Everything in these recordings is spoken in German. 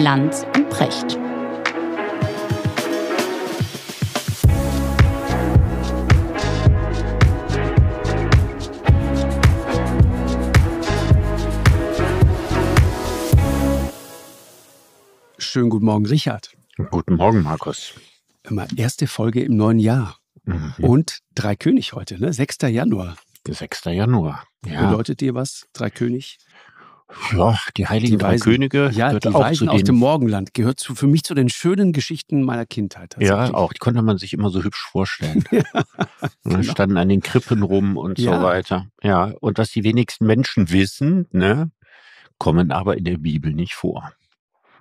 Lanz und Precht. Schönen guten Morgen, Richard. Guten Morgen, Markus. Immer erste Folge im neuen Jahr. Mhm. Und Drei König heute, ne? 6. Januar. 6. Januar. Ja. Bedeutet dir was, Drei König? Ja, die heiligen die Weisen, Könige. Ja, die auch Weisen aus dem Morgenland gehört zu, für mich zu den schönen Geschichten meiner Kindheit. Ja, auch. Die konnte man sich immer so hübsch vorstellen. ja, ne, genau. Standen an den Krippen rum und ja. so weiter. Ja, und was die wenigsten Menschen wissen, ne, kommen aber in der Bibel nicht vor.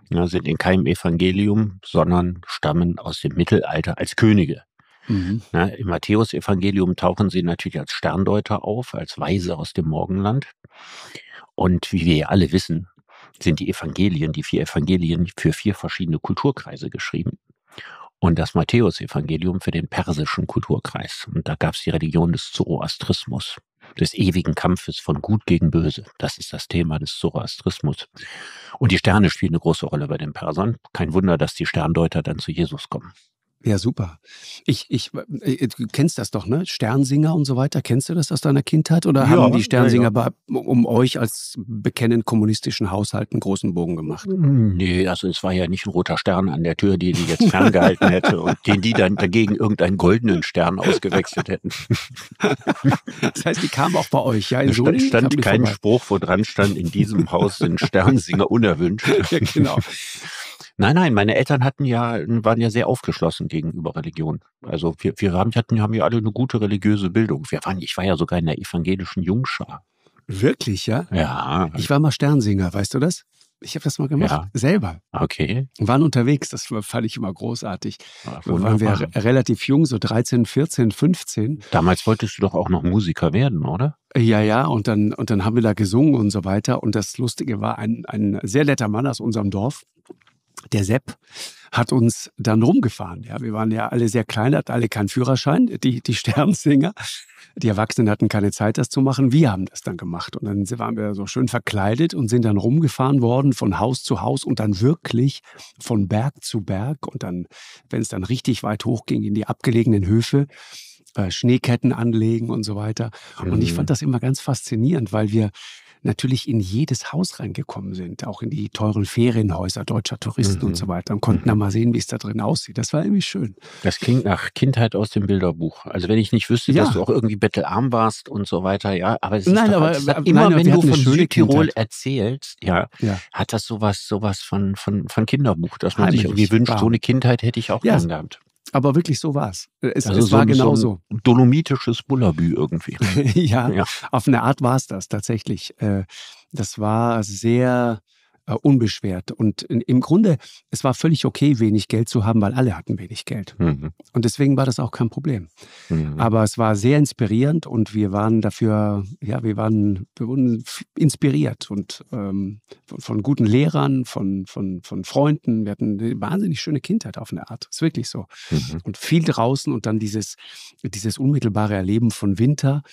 Ja, ne, sind in keinem Evangelium, sondern stammen aus dem Mittelalter als Könige. Mhm. Ja, ne, Im Matthäusevangelium tauchen sie natürlich als Sterndeuter auf, als Weise aus dem Morgenland. Und wie wir ja alle wissen, sind die Evangelien, die vier Evangelien für vier verschiedene Kulturkreise geschrieben. Und das Matthäus-Evangelium für den persischen Kulturkreis. Und da gab es die Religion des Zoroastrismus, des ewigen Kampfes von Gut gegen Böse. Das ist das Thema des Zoroastrismus. Und die Sterne spielen eine große Rolle bei den Persern. Kein Wunder, dass die Sterndeuter dann zu Jesus kommen. Ja, super. Ich, ich, äh, äh, du kennst das doch, ne? Sternsinger und so weiter. Kennst du das aus deiner Kindheit? Oder ja, haben die Sternsinger ja, ja. Bei, um euch als bekennend kommunistischen Haushalt einen großen Bogen gemacht? Mm. Nee, also es war ja nicht ein roter Stern an der Tür, den die jetzt ferngehalten hätte und den die dann dagegen irgendeinen goldenen Stern ausgewechselt hätten. das heißt, die kamen auch bei euch, ja? In da stand, stand kein vorbei. Spruch, wo dran stand, in diesem Haus sind Sternsinger unerwünscht. Ja, genau. Nein, nein, meine Eltern hatten ja, waren ja sehr aufgeschlossen gegenüber Religion. Also wir, wir haben, hatten, haben ja alle eine gute religiöse Bildung. Wir waren, ich war ja sogar in der evangelischen Jungschar. Wirklich, ja? Ja. Ich war mal Sternsinger, weißt du das? Ich habe das mal gemacht, ja. selber. Okay. Und waren unterwegs, das fand ich immer großartig. Ja, ah, waren wir relativ jung, so 13, 14, 15. Damals wolltest du doch auch noch Musiker werden, oder? Ja, ja, und dann, und dann haben wir da gesungen und so weiter. Und das Lustige war, ein, ein sehr netter Mann aus unserem Dorf, der Sepp hat uns dann rumgefahren. Ja, wir waren ja alle sehr klein, hatten alle keinen Führerschein, die, die Sternsinger. Die Erwachsenen hatten keine Zeit, das zu machen. Wir haben das dann gemacht. Und dann waren wir so schön verkleidet und sind dann rumgefahren worden von Haus zu Haus und dann wirklich von Berg zu Berg. Und dann, wenn es dann richtig weit hoch ging, in die abgelegenen Höfe, äh, Schneeketten anlegen und so weiter. Mhm. Und ich fand mhm. das immer ganz faszinierend, weil wir natürlich in jedes Haus reingekommen sind, auch in die teuren Ferienhäuser deutscher Touristen mhm. und so mhm. weiter und konnten mhm. dann mal sehen, wie es da drin aussieht. Das war irgendwie schön. Das klingt nach Kindheit aus dem Bilderbuch. Also wenn ich nicht wüsste, ja. dass du auch irgendwie bettelarm warst und so weiter, ja, aber es ist nein, aber, aber, halt immer, nein, wenn du von Südtirol erzählst, ja, ja, hat das sowas, sowas von, von, von Kinderbuch, dass man Heimlich sich irgendwie wünscht, so eine Kindheit hätte ich auch ja. gehabt. Aber wirklich so war's. es. Also es war ein, genau so. Ein dolomitisches Bullabü irgendwie. ja, ja, auf eine Art war es das tatsächlich. Äh, das war sehr äh, unbeschwert. Und in, im Grunde, es war völlig okay, wenig Geld zu haben, weil alle hatten wenig Geld. Mhm. Und deswegen war das auch kein Problem. Mhm. Aber es war sehr inspirierend und wir waren dafür, ja, wir waren, wir wurden inspiriert und ähm, von, von, guten Lehrern, von, von, von Freunden. Wir hatten eine wahnsinnig schöne Kindheit auf eine Art. Ist wirklich so. Mhm. Und viel draußen und dann dieses, dieses unmittelbare Erleben von Winter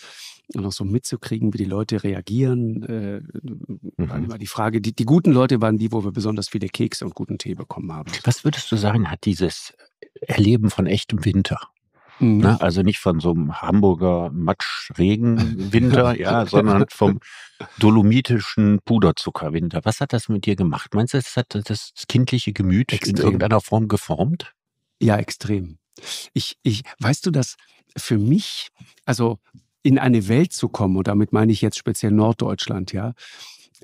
und auch so mitzukriegen, wie die Leute reagieren. Äh, mhm. war immer die Frage, die, die guten Leute waren die, wo wir besonders viele Kekse und guten Tee bekommen haben. Was würdest du sagen, hat dieses Erleben von echtem Winter? Mhm. Na, also nicht von so einem Hamburger Matschregenwinter, ja, sondern vom dolomitischen Puderzuckerwinter. Was hat das mit dir gemacht? Meinst du, es hat das kindliche Gemüt extrem. in irgendeiner Form geformt? Ja, extrem. Ich, ich, weißt du, dass für mich, also in eine Welt zu kommen, und damit meine ich jetzt speziell Norddeutschland, ja,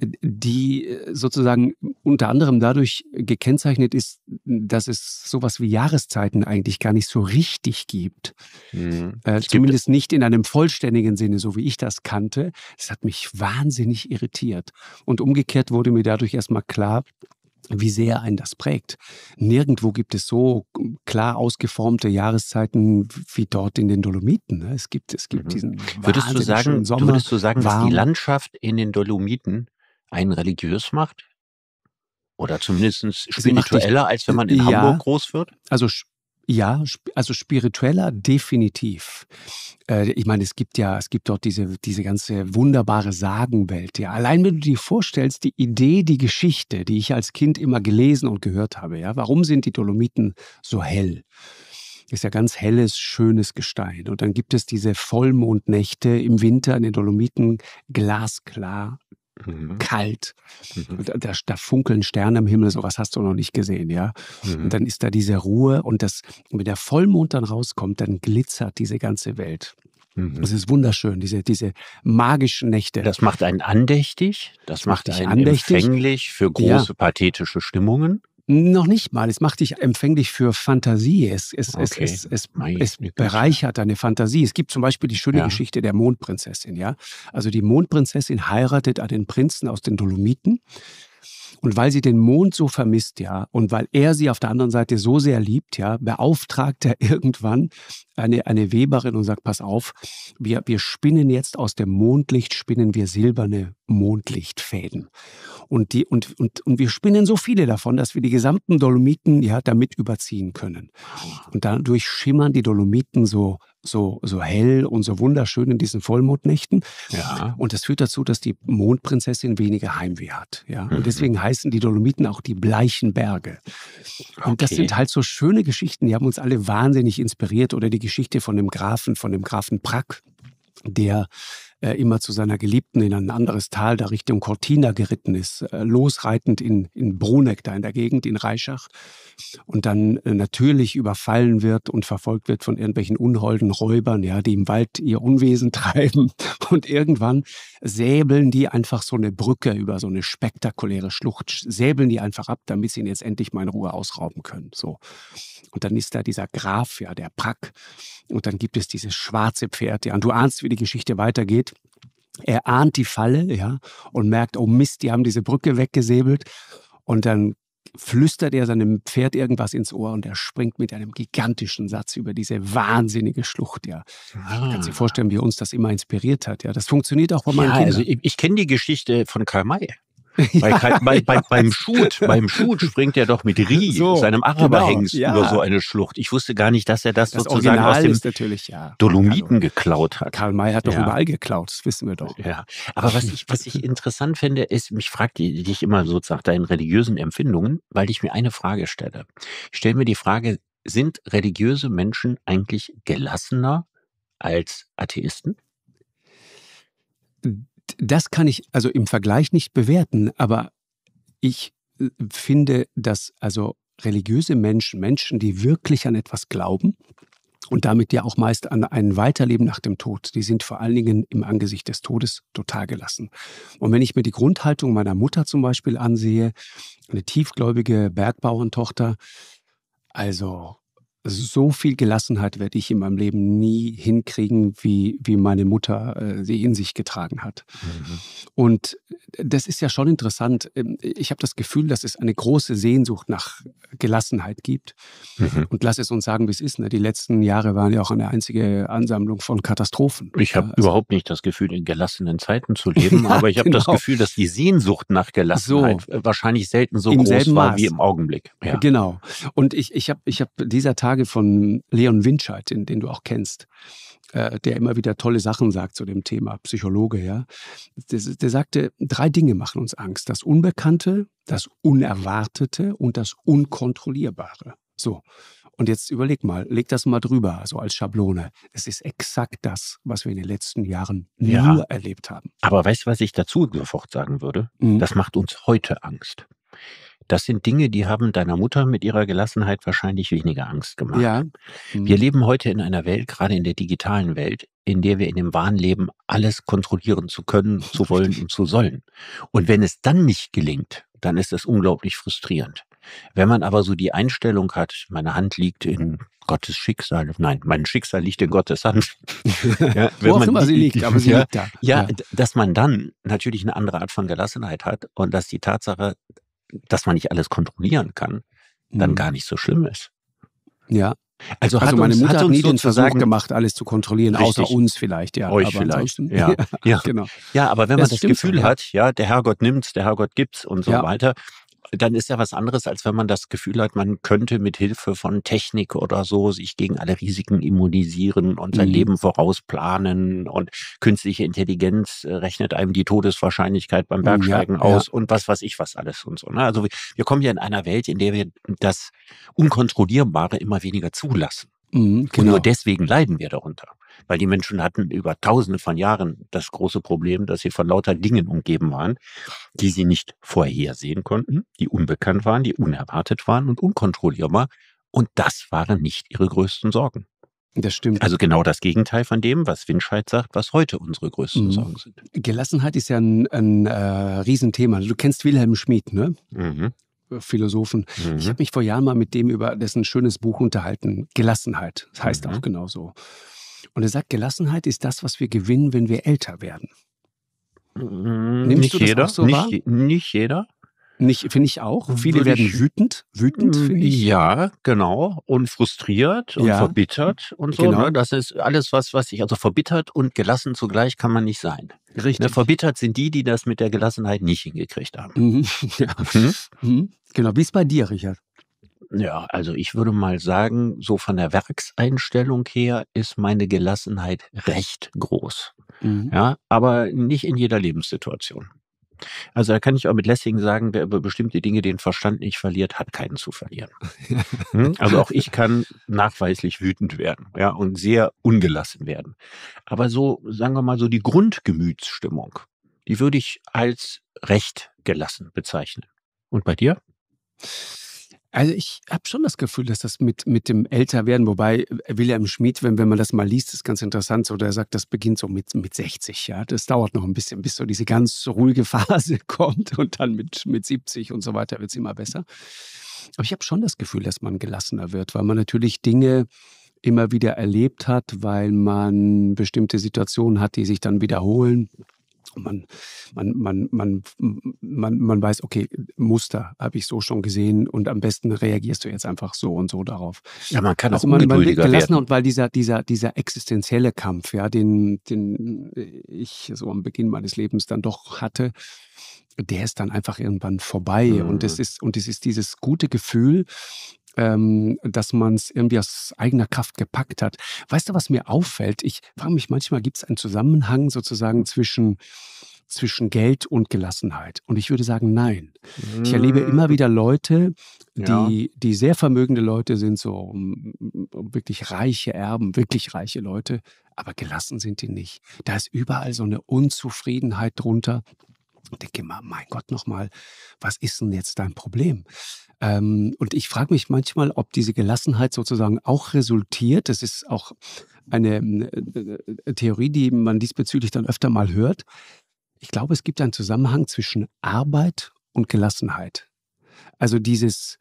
die äh, sozusagen unter anderem dadurch gekennzeichnet ist, dass es sowas wie Jahreszeiten eigentlich gar nicht so richtig gibt. Mhm. Äh, zumindest gibt nicht in einem vollständigen Sinne, so wie ich das kannte. Das hat mich wahnsinnig irritiert. Und umgekehrt wurde mir dadurch erstmal klar, wie sehr einen das prägt. Nirgendwo gibt es so hm, klar ausgeformte Jahreszeiten wie dort in den Dolomiten. Ne? Es gibt, es gibt mhm. diesen würdest du sagen, Sommer. Würdest du sagen, warm. dass die Landschaft in den Dolomiten einen religiös macht? Oder zumindest spiritueller, als wenn man in ja, Hamburg groß wird? Also ja, also spiritueller definitiv. Äh, ich meine, es gibt ja, es gibt dort diese, diese ganze wunderbare Sagenwelt. Ja, allein wenn du dir vorstellst, die Idee, die Geschichte, die ich als Kind immer gelesen und gehört habe. Ja, warum sind die Dolomiten so hell? ist ja ganz helles, schönes Gestein. Und dann gibt es diese Vollmondnächte im Winter in den Dolomiten, glasklar, mhm. kalt. Mhm. Da, da, funkeln Sterne im Himmel, sowas hast du noch nicht gesehen, ja. Mhm. Und dann ist da diese Ruhe und das, wenn der Vollmond dann rauskommt, dann glitzert diese ganze Welt. Mhm. Das ist wunderschön, diese, diese magischen Nächte. Das macht einen andächtig, das, das macht, macht einen andächtig. empfänglich für große ja. pathetische Stimmungen. Noch nicht mal. Es macht dich empfänglich für Fantasie. Es, es, okay. es, es, es, es bereichert deine Fantasie. Es gibt zum Beispiel die schöne ja. Geschichte der Mondprinzessin. Ja? Also die Mondprinzessin heiratet einen Prinzen aus den Dolomiten und weil sie den Mond so vermisst, ja, und weil er sie auf der anderen Seite so sehr liebt, ja, beauftragt er irgendwann eine, eine Weberin und sagt, pass auf, wir, wir spinnen jetzt aus dem Mondlicht, spinnen wir silberne Mondlichtfäden. Und, die, und, und, und wir spinnen so viele davon, dass wir die gesamten Dolomiten ja damit überziehen können. Und dadurch schimmern die Dolomiten so so, so hell und so wunderschön in diesen Vollmondnächten. Ja. Und das führt dazu, dass die Mondprinzessin weniger Heimweh hat. Ja? Und mhm. deswegen heißen die Dolomiten auch die bleichen Berge. Und das sind halt so schöne Geschichten, die haben uns alle wahnsinnig inspiriert. Oder die Geschichte von dem Grafen, von dem Grafen Prack, der er immer zu seiner Geliebten in ein anderes Tal, da Richtung Cortina geritten ist, äh, losreitend in, in Bruneck, da in der Gegend, in Reischach. Und dann äh, natürlich überfallen wird und verfolgt wird von irgendwelchen unholden Räubern, ja, die im Wald ihr Unwesen treiben. Und irgendwann säbeln die einfach so eine Brücke über so eine spektakuläre Schlucht, säbeln die einfach ab, damit sie ihn jetzt endlich mal in Ruhe ausrauben können. So. Und dann ist da dieser Graf, ja, der Prack. Und dann gibt es dieses schwarze Pferd, ja. Und du ahnst, wie die Geschichte weitergeht. Er ahnt die Falle, ja, und merkt, oh Mist, die haben diese Brücke weggesäbelt. Und dann flüstert er seinem Pferd irgendwas ins Ohr und er springt mit einem gigantischen Satz über diese wahnsinnige Schlucht. Ja. Ah. Ich kann dir ah. vorstellen, wie uns das immer inspiriert hat. Ja, das funktioniert auch bei meinen ja, also Kindern. Also ich, ich kenne die Geschichte von Karl May. Ja, bei, bei, ja. beim Schut, beim Schut springt er doch mit Rie, so, seinem genau, Araberhengst genau, ja. über so eine Schlucht. Ich wusste gar nicht, dass er das, das sozusagen Original aus dem Dolomiten geklaut hat. Karl May hat doch überall geklaut, das wissen wir doch. Ja, aber was ich, was ich interessant finde, ist, mich fragt dich immer sozusagen deinen religiösen Empfindungen, weil ich mir eine Frage stelle. Ich stelle mir die Frage, sind religiöse Menschen eigentlich gelassener als Atheisten? Hm das kann ich also im Vergleich nicht bewerten, aber ich äh, finde, dass also religiöse Menschen, Menschen, die wirklich an etwas glauben, und damit ja auch meist an ein Weiterleben nach dem Tod. Die sind vor allen Dingen im Angesicht des Todes total gelassen. Und wenn ich mir die Grundhaltung meiner Mutter zum Beispiel ansehe, eine tiefgläubige Bergbauerntochter, also so viel Gelassenheit werde ich in meinem Leben nie hinkriegen, wie, wie meine Mutter äh, sie in sich getragen hat. Mhm. Und äh, das ist ja schon interessant. Ähm, ich habe das Gefühl, dass es eine große Sehnsucht nach Gelassenheit gibt. Mhm. Und lass es uns sagen, wie es ist. Ne? Die letzten Jahre waren ja auch eine einzige Ansammlung von Katastrophen. Ich habe also, überhaupt nicht das Gefühl, in gelassenen Zeiten zu leben, ja, aber ich habe genau. das Gefühl, dass die Sehnsucht nach Gelassenheit so, äh, wahrscheinlich selten so groß war Maß. wie im Augenblick. Ja. Genau. Und ich, ich habe ich hab dieser Tag Tage von Leon Winscheid, den, den du auch kennst, äh, der immer wieder tolle Sachen sagt zu dem Thema, Psychologe, ja. Der, der sagte, drei Dinge machen uns Angst. Das Unbekannte, das Unerwartete und das Unkontrollierbare. So. Und jetzt überleg mal, leg das mal drüber, so als Schablone. Es ist exakt das, was wir in den letzten Jahren ja. nur erlebt haben. Aber weißt du, was ich dazu sofort sagen würde? Mhm. Das macht uns heute Angst. Das sind Dinge, die haben deiner Mutter mit ihrer Gelassenheit wahrscheinlich weniger Angst gemacht. Ja. Mhm. Wir leben heute in einer Welt, gerade in der digitalen Welt, in der wir in dem Wahn leben, alles kontrollieren zu können, zu wollen und zu sollen. Und wenn es dann nicht gelingt, dann ist das unglaublich frustrierend. Wenn man aber so die Einstellung hat, meine Hand liegt in Gottes Schicksal, nein, mein Schicksal liegt in Gottes Hand. ja, Wo auch immer sie liegt, liegt, aber sie ja, liegt da. Ja, ja, dass man dann natürlich eine andere Art von Gelassenheit hat und dass die Tatsache, dass man nicht alles kontrollieren kann, dann mhm. gar nicht so schlimm ist. Ja. Also, also meine uns, Mutter hat, nie den Versuch gemacht, alles zu kontrollieren, richtig. außer uns vielleicht, ja. Euch vielleicht, ja. ja. ja. genau. Ja, aber wenn das man das, Gefühl schon, ja. hat, ja, der Herrgott nimmt's, der Herrgott gibt's und so weiter, dann ist ja was anderes, als wenn man das Gefühl hat, man könnte mit Hilfe von Technik oder so sich gegen alle Risiken immunisieren und sein mhm. Leben vorausplanen und künstliche Intelligenz äh, rechnet einem die Todeswahrscheinlichkeit beim mm, Bergsteigen ja, aus ja. und was weiß ich was alles und so. Ne? Also wir kommen ja in einer Welt, in der wir das Unkontrollierbare immer weniger zulassen. Mhm, genau. Und nur genau. deswegen leiden wir darunter weil die Menschen hatten über Tausende von Jahren das große Problem, dass sie von lauter Dingen umgeben waren, die sie nicht vorhersehen konnten, die unbekannt waren, die unerwartet waren und unkontrollierbar. Und das waren nicht ihre größten Sorgen. Das stimmt. Also genau das Gegenteil von dem, was Winscheid sagt, was heute unsere größten mhm. Sorgen sind. Gelassenheit ist ja ein, ein äh, Riesenthema. Du kennst Wilhelm Schmidt, ne? Mhm. Äh, Philosophen. Mhm. Ich habe mich vor Jahren mal mit dem über dessen schönes Buch unterhalten. Gelassenheit, das heißt mhm. auch genauso. Und er sagt, Gelassenheit ist das, was wir gewinnen, wenn wir älter werden. Nimmst nicht jeder, so nicht, nicht, jeder. Nicht, finde ich auch. Viele Würde werden ich, wütend, wütend, hm, finde ich. Ja, genau. Und frustriert und ja, verbittert und so. Genau. Ne? Das ist alles, was, was ich, also verbittert und gelassen zugleich kann man nicht sein. Ne, Richtig. Ne? Verbittert sind die, die das mit der Gelassenheit nicht hingekriegt haben. Mhm. Ja. Mhm. mhm. Genau. Wie ist bei dir, Richard? Ja, also ich würde mal sagen, so von der Werkseinstellung her ist meine Gelassenheit recht groß. Mhm. Ja, aber nicht in jeder Lebenssituation. Also da kann ich auch mit Lessing sagen, wer über bestimmte Dinge den Verstand nicht verliert, hat keinen zu verlieren. Hm? also auch ich kann nachweislich wütend werden, ja, und sehr ungelassen werden. Aber so, sagen wir mal, so die Grundgemütsstimmung, die würde ich als recht gelassen bezeichnen. Und bei dir? Also ich habe schon das Gefühl, dass das mit, mit dem Älterwerden, wobei äh, Wilhelm Schmid, wenn, wenn man das mal liest, ist ganz interessant, so der sagt, das beginnt so mit, mit 60, ja. Das dauert noch ein bisschen, bis so diese ganz ruhige Phase kommt und dann mit, mit 70 und so weiter wird es immer besser. Aber ich habe schon das Gefühl, dass man gelassener wird, weil man natürlich Dinge immer wieder erlebt hat, weil man bestimmte Situationen hat, die sich dann wiederholen man, man, man, man, man, man weiß, okay, Muster habe ich so schon gesehen und am besten reagierst du jetzt einfach so und so darauf. Ja, man kann also auch man, man wird und weil dieser, dieser, dieser existenzielle Kampf, ja, den, den ich so am Beginn meines Lebens dann doch hatte, der ist dann einfach irgendwann vorbei. Mhm. Und es hm. ist, und es ist dieses gute Gefühl, ähm, dass man es irgendwie aus eigener Kraft gepackt hat. Weißt du, was mir auffällt? Ich frage mich manchmal, gibt es einen Zusammenhang sozusagen zwischen zwischen Geld und Gelassenheit. Und ich würde sagen, nein. Mhm. Ich erlebe hm. immer wieder Leute, die, ja. die sehr vermögende Leute sind, so mm, mm, wirklich reiche Erben, wirklich reiche Leute, aber gelassen sind die nicht. Da ist überall so eine Unzufriedenheit drunter. Und denke immer, mein Gott, nochmal, was ist denn jetzt dein Problem? Ähm, und ich frage mich manchmal, ob diese Gelassenheit sozusagen auch resultiert. Das ist auch eine äh, äh, Theorie, die man diesbezüglich dann öfter mal hört. Ich glaube, es gibt einen Zusammenhang zwischen Arbeit und Gelassenheit. Also dieses,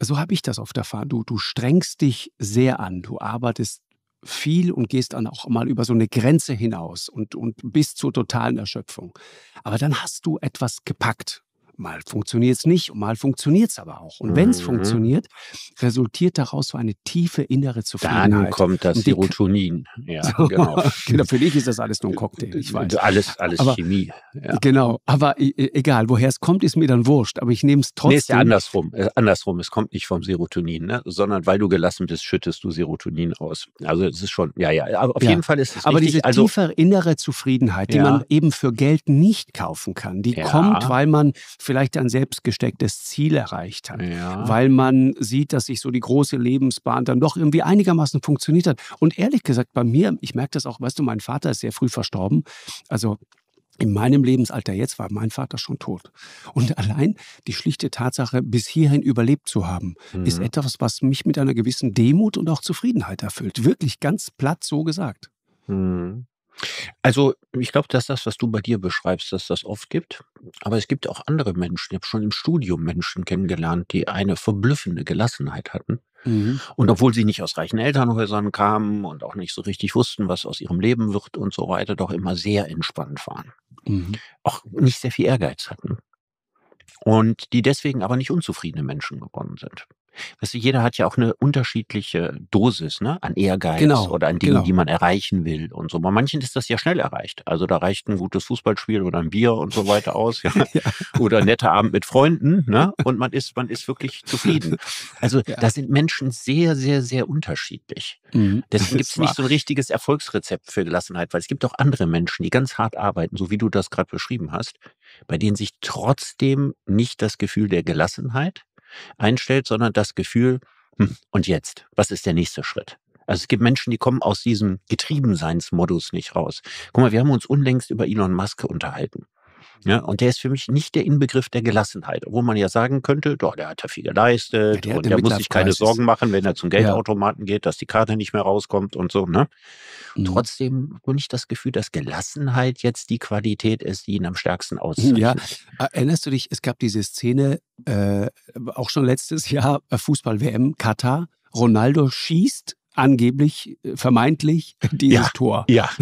so habe ich das oft erfahren. Du, du strengst dich sehr an, du arbeitest viel und gehst dann auch mal über so eine Grenze hinaus und, und bis zur totalen Erschöpfung. Aber dann hast du etwas gepackt Mal funktioniert es nicht und mal funktioniert es aber auch. Und mhm. wenn es funktioniert, resultiert daraus so eine tiefe innere Zufriedenheit. Dann kommt das Serotonin. Ja, so, genau. genau für dich ist das alles nur ein Cocktail. Ich weiß. Also alles, alles aber, Chemie. Ja. Genau. Aber egal, woher es kommt, ist mir dann wurscht. Aber ich nehme es trotzdem. Nee, ist ja andersrum. Äh, andersrum. Es kommt nicht vom Serotonin, ne? sondern weil du gelassen bist, schüttest du Serotonin aus. Also es ist schon, ja, ja. Aber auf ja. jeden Fall ist es Aber richtig. diese also, tiefe innere Zufriedenheit, die ja. man eben für Geld nicht kaufen kann, die kommt, weil man vielleicht ein selbstgestecktes Ziel erreicht hat, ja. weil man sieht, dass sich so die große Lebensbahn dann doch irgendwie einigermaßen funktioniert hat. Und ehrlich gesagt, bei mir, ich merke das auch, weißt du, mein Vater ist sehr früh verstorben. Also in meinem Lebensalter jetzt war mein Vater schon tot. Und allein die schlichte Tatsache, bis hierhin überlebt zu haben, mhm. ist etwas, was mich mit einer gewissen Demut und auch Zufriedenheit erfüllt. Wirklich ganz platt so gesagt. Mhm. Also, ich glaube, dass das, was du bei dir beschreibst, dass das oft gibt. Aber es gibt auch andere Menschen. Ich habe schon im Studium Menschen kennengelernt, die eine verblüffende Gelassenheit hatten. Mhm. Und obwohl sie nicht aus reichen Elternhäusern kamen und auch nicht so richtig wussten, was aus ihrem Leben wird und so weiter, doch immer sehr entspannt waren. Mhm. Auch nicht sehr viel Ehrgeiz hatten. Und die deswegen aber nicht unzufriedene Menschen geworden sind. Weißt du, jeder hat ja auch eine unterschiedliche Dosis ne? an Ehrgeiz genau, oder an Dingen, genau. die man erreichen will und so. Bei manchen ist das ja schnell erreicht. Also da reicht ein gutes Fußballspiel oder ein Bier und so weiter aus. Ja? ja. Oder ein netter Abend mit Freunden ne? und man ist, man ist wirklich zufrieden. Also ja. da sind Menschen sehr, sehr, sehr unterschiedlich. Mhm. Deswegen gibt es nicht so ein richtiges Erfolgsrezept für Gelassenheit, weil es gibt auch andere Menschen, die ganz hart arbeiten, so wie du das gerade beschrieben hast, bei denen sich trotzdem nicht das Gefühl der Gelassenheit einstellt, sondern das Gefühl, hm, und jetzt, was ist der nächste Schritt? Also es gibt Menschen, die kommen aus diesem Getriebenseinsmodus nicht raus. Guck mal, wir haben uns unlängst über Elon Musk unterhalten. Ja, mhm. und der ist für mich nicht der Inbegriff der Gelassenheit, obwohl man ja sagen könnte, doch, der hat ja viel geleistet ja, der und der muss sich keine Sorgen machen, wenn er zum Geldautomaten geht, dass die Karte nicht mehr rauskommt und so. Ne? Mhm. Trotzdem habe ich das Gefühl, dass Gelassenheit jetzt die Qualität ist, die ihn am stärksten mhm, auszeichnet. Ja, äh, erinnerst du dich, es gab diese Szene, äh, auch schon letztes Jahr, äh, Fußball-WM, Katar, Ronaldo schießt angeblich, äh, vermeintlich dieses ja, Tor. Ja.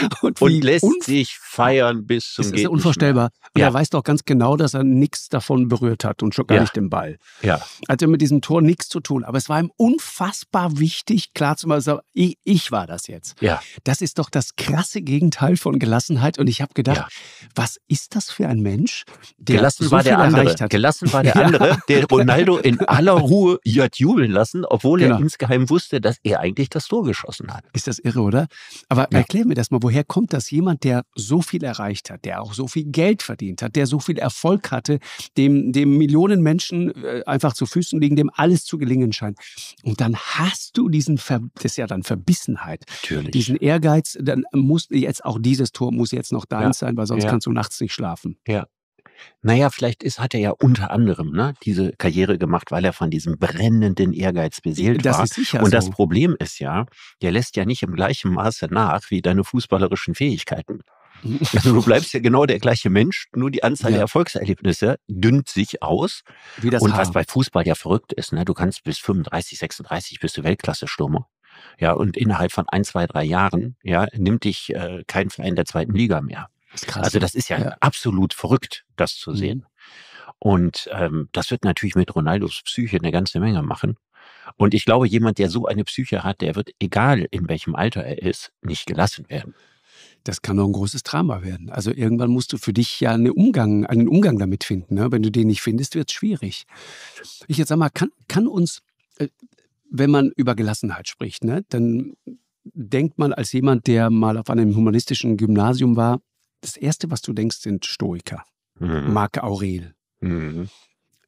und, und lässt sich feiern bis zum Das ist ja unvorstellbar. Und ja. er weiß doch ganz genau, dass er nichts davon berührt hat und schon gar ja. nicht den Ball. Ja. Also mit diesem Tor nichts zu tun. Aber es war ihm unfassbar wichtig, klar zu machen, ich, ich war das jetzt. Ja. Das ist doch das krasse Gegenteil von Gelassenheit. Und ich habe gedacht, ja. was ist das für ein Mensch, der gelassen so war der andere. Hat. Gelassen war der andere, der Ronaldo in aller Ruhe hat jubeln lassen, obwohl genau. er insgeheim wusste, dass er eigentlich das Tor geschossen hat. Ist das irre, oder? Aber erklär mir das mal, woher woher kommt das? Jemand, der so viel erreicht hat, der auch so viel Geld verdient hat, der so viel Erfolg hatte, dem, dem Millionen Menschen äh, einfach zu Füßen liegen, dem alles zu gelingen scheint. Und dann hast du diesen, Ver das ist ja dann Verbissenheit, Natürlich. diesen Ehrgeiz, dann muss jetzt auch dieses Tor muss jetzt noch deins ja. sein, weil sonst ja. kannst du nachts nicht schlafen. Ja, naja, vielleicht ist, hat er ja unter anderem ne, diese Karriere gemacht, weil er von diesem brennenden Ehrgeiz beseelt das war. Ist sicher Und so. das Problem ist ja, der lässt ja nicht im gleichen Maße nach wie deine fußballerischen Fähigkeiten. Also du bleibst ja genau der gleiche Mensch, nur die Anzahl ja. der Erfolgserlebnisse dünnt sich aus. Wie das und Haar. was bei Fußball ja verrückt ist, ne? du kannst bis 35, 36 bist du Weltklasse-Stürmer. Ja, und innerhalb von ein, zwei, drei Jahren ja, nimmt dich äh, kein Verein der zweiten Liga mehr. Das krass, also ne? das ist ja, ja, absolut verrückt, das zu mhm. sehen. Und ähm, das wird natürlich mit Ronaldos Psyche eine ganze Menge machen. Und ich glaube, jemand, der so eine Psyche hat, der wird, egal in welchem Alter er ist, nicht gelassen werden. Das kann doch ein großes Drama werden. Also irgendwann musst du für dich ja einen Umgang, einen Umgang damit finden. Ne? Wenn du den nicht findest, wird es schwierig. Ich jetzt sag mal, kann, kann uns, äh, wenn man über Gelassenheit spricht, ne, dann denkt man als jemand, der mal auf einem humanistischen Gymnasium war, das Erste, was du denkst, sind Stoiker. Mhm. Marc Aurel. Mhm.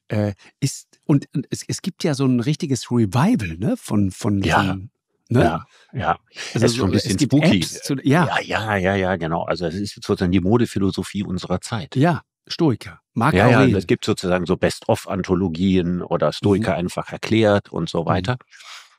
Äh, ist, und es, es, gibt ja so ein richtiges Revival ne? von, von, ja. von Ne? Ja, ja. Also es ist schon ein bisschen spooky. Zu, ja. ja. ja, ja, ja, genau. Also es ist sozusagen die Modephilosophie unserer Zeit. Ja, Stoiker. Marc ja, Aurel. ja, es gibt sozusagen so Best-of-Anthologien oder Stoiker mhm. einfach erklärt und so mhm. weiter. Mhm.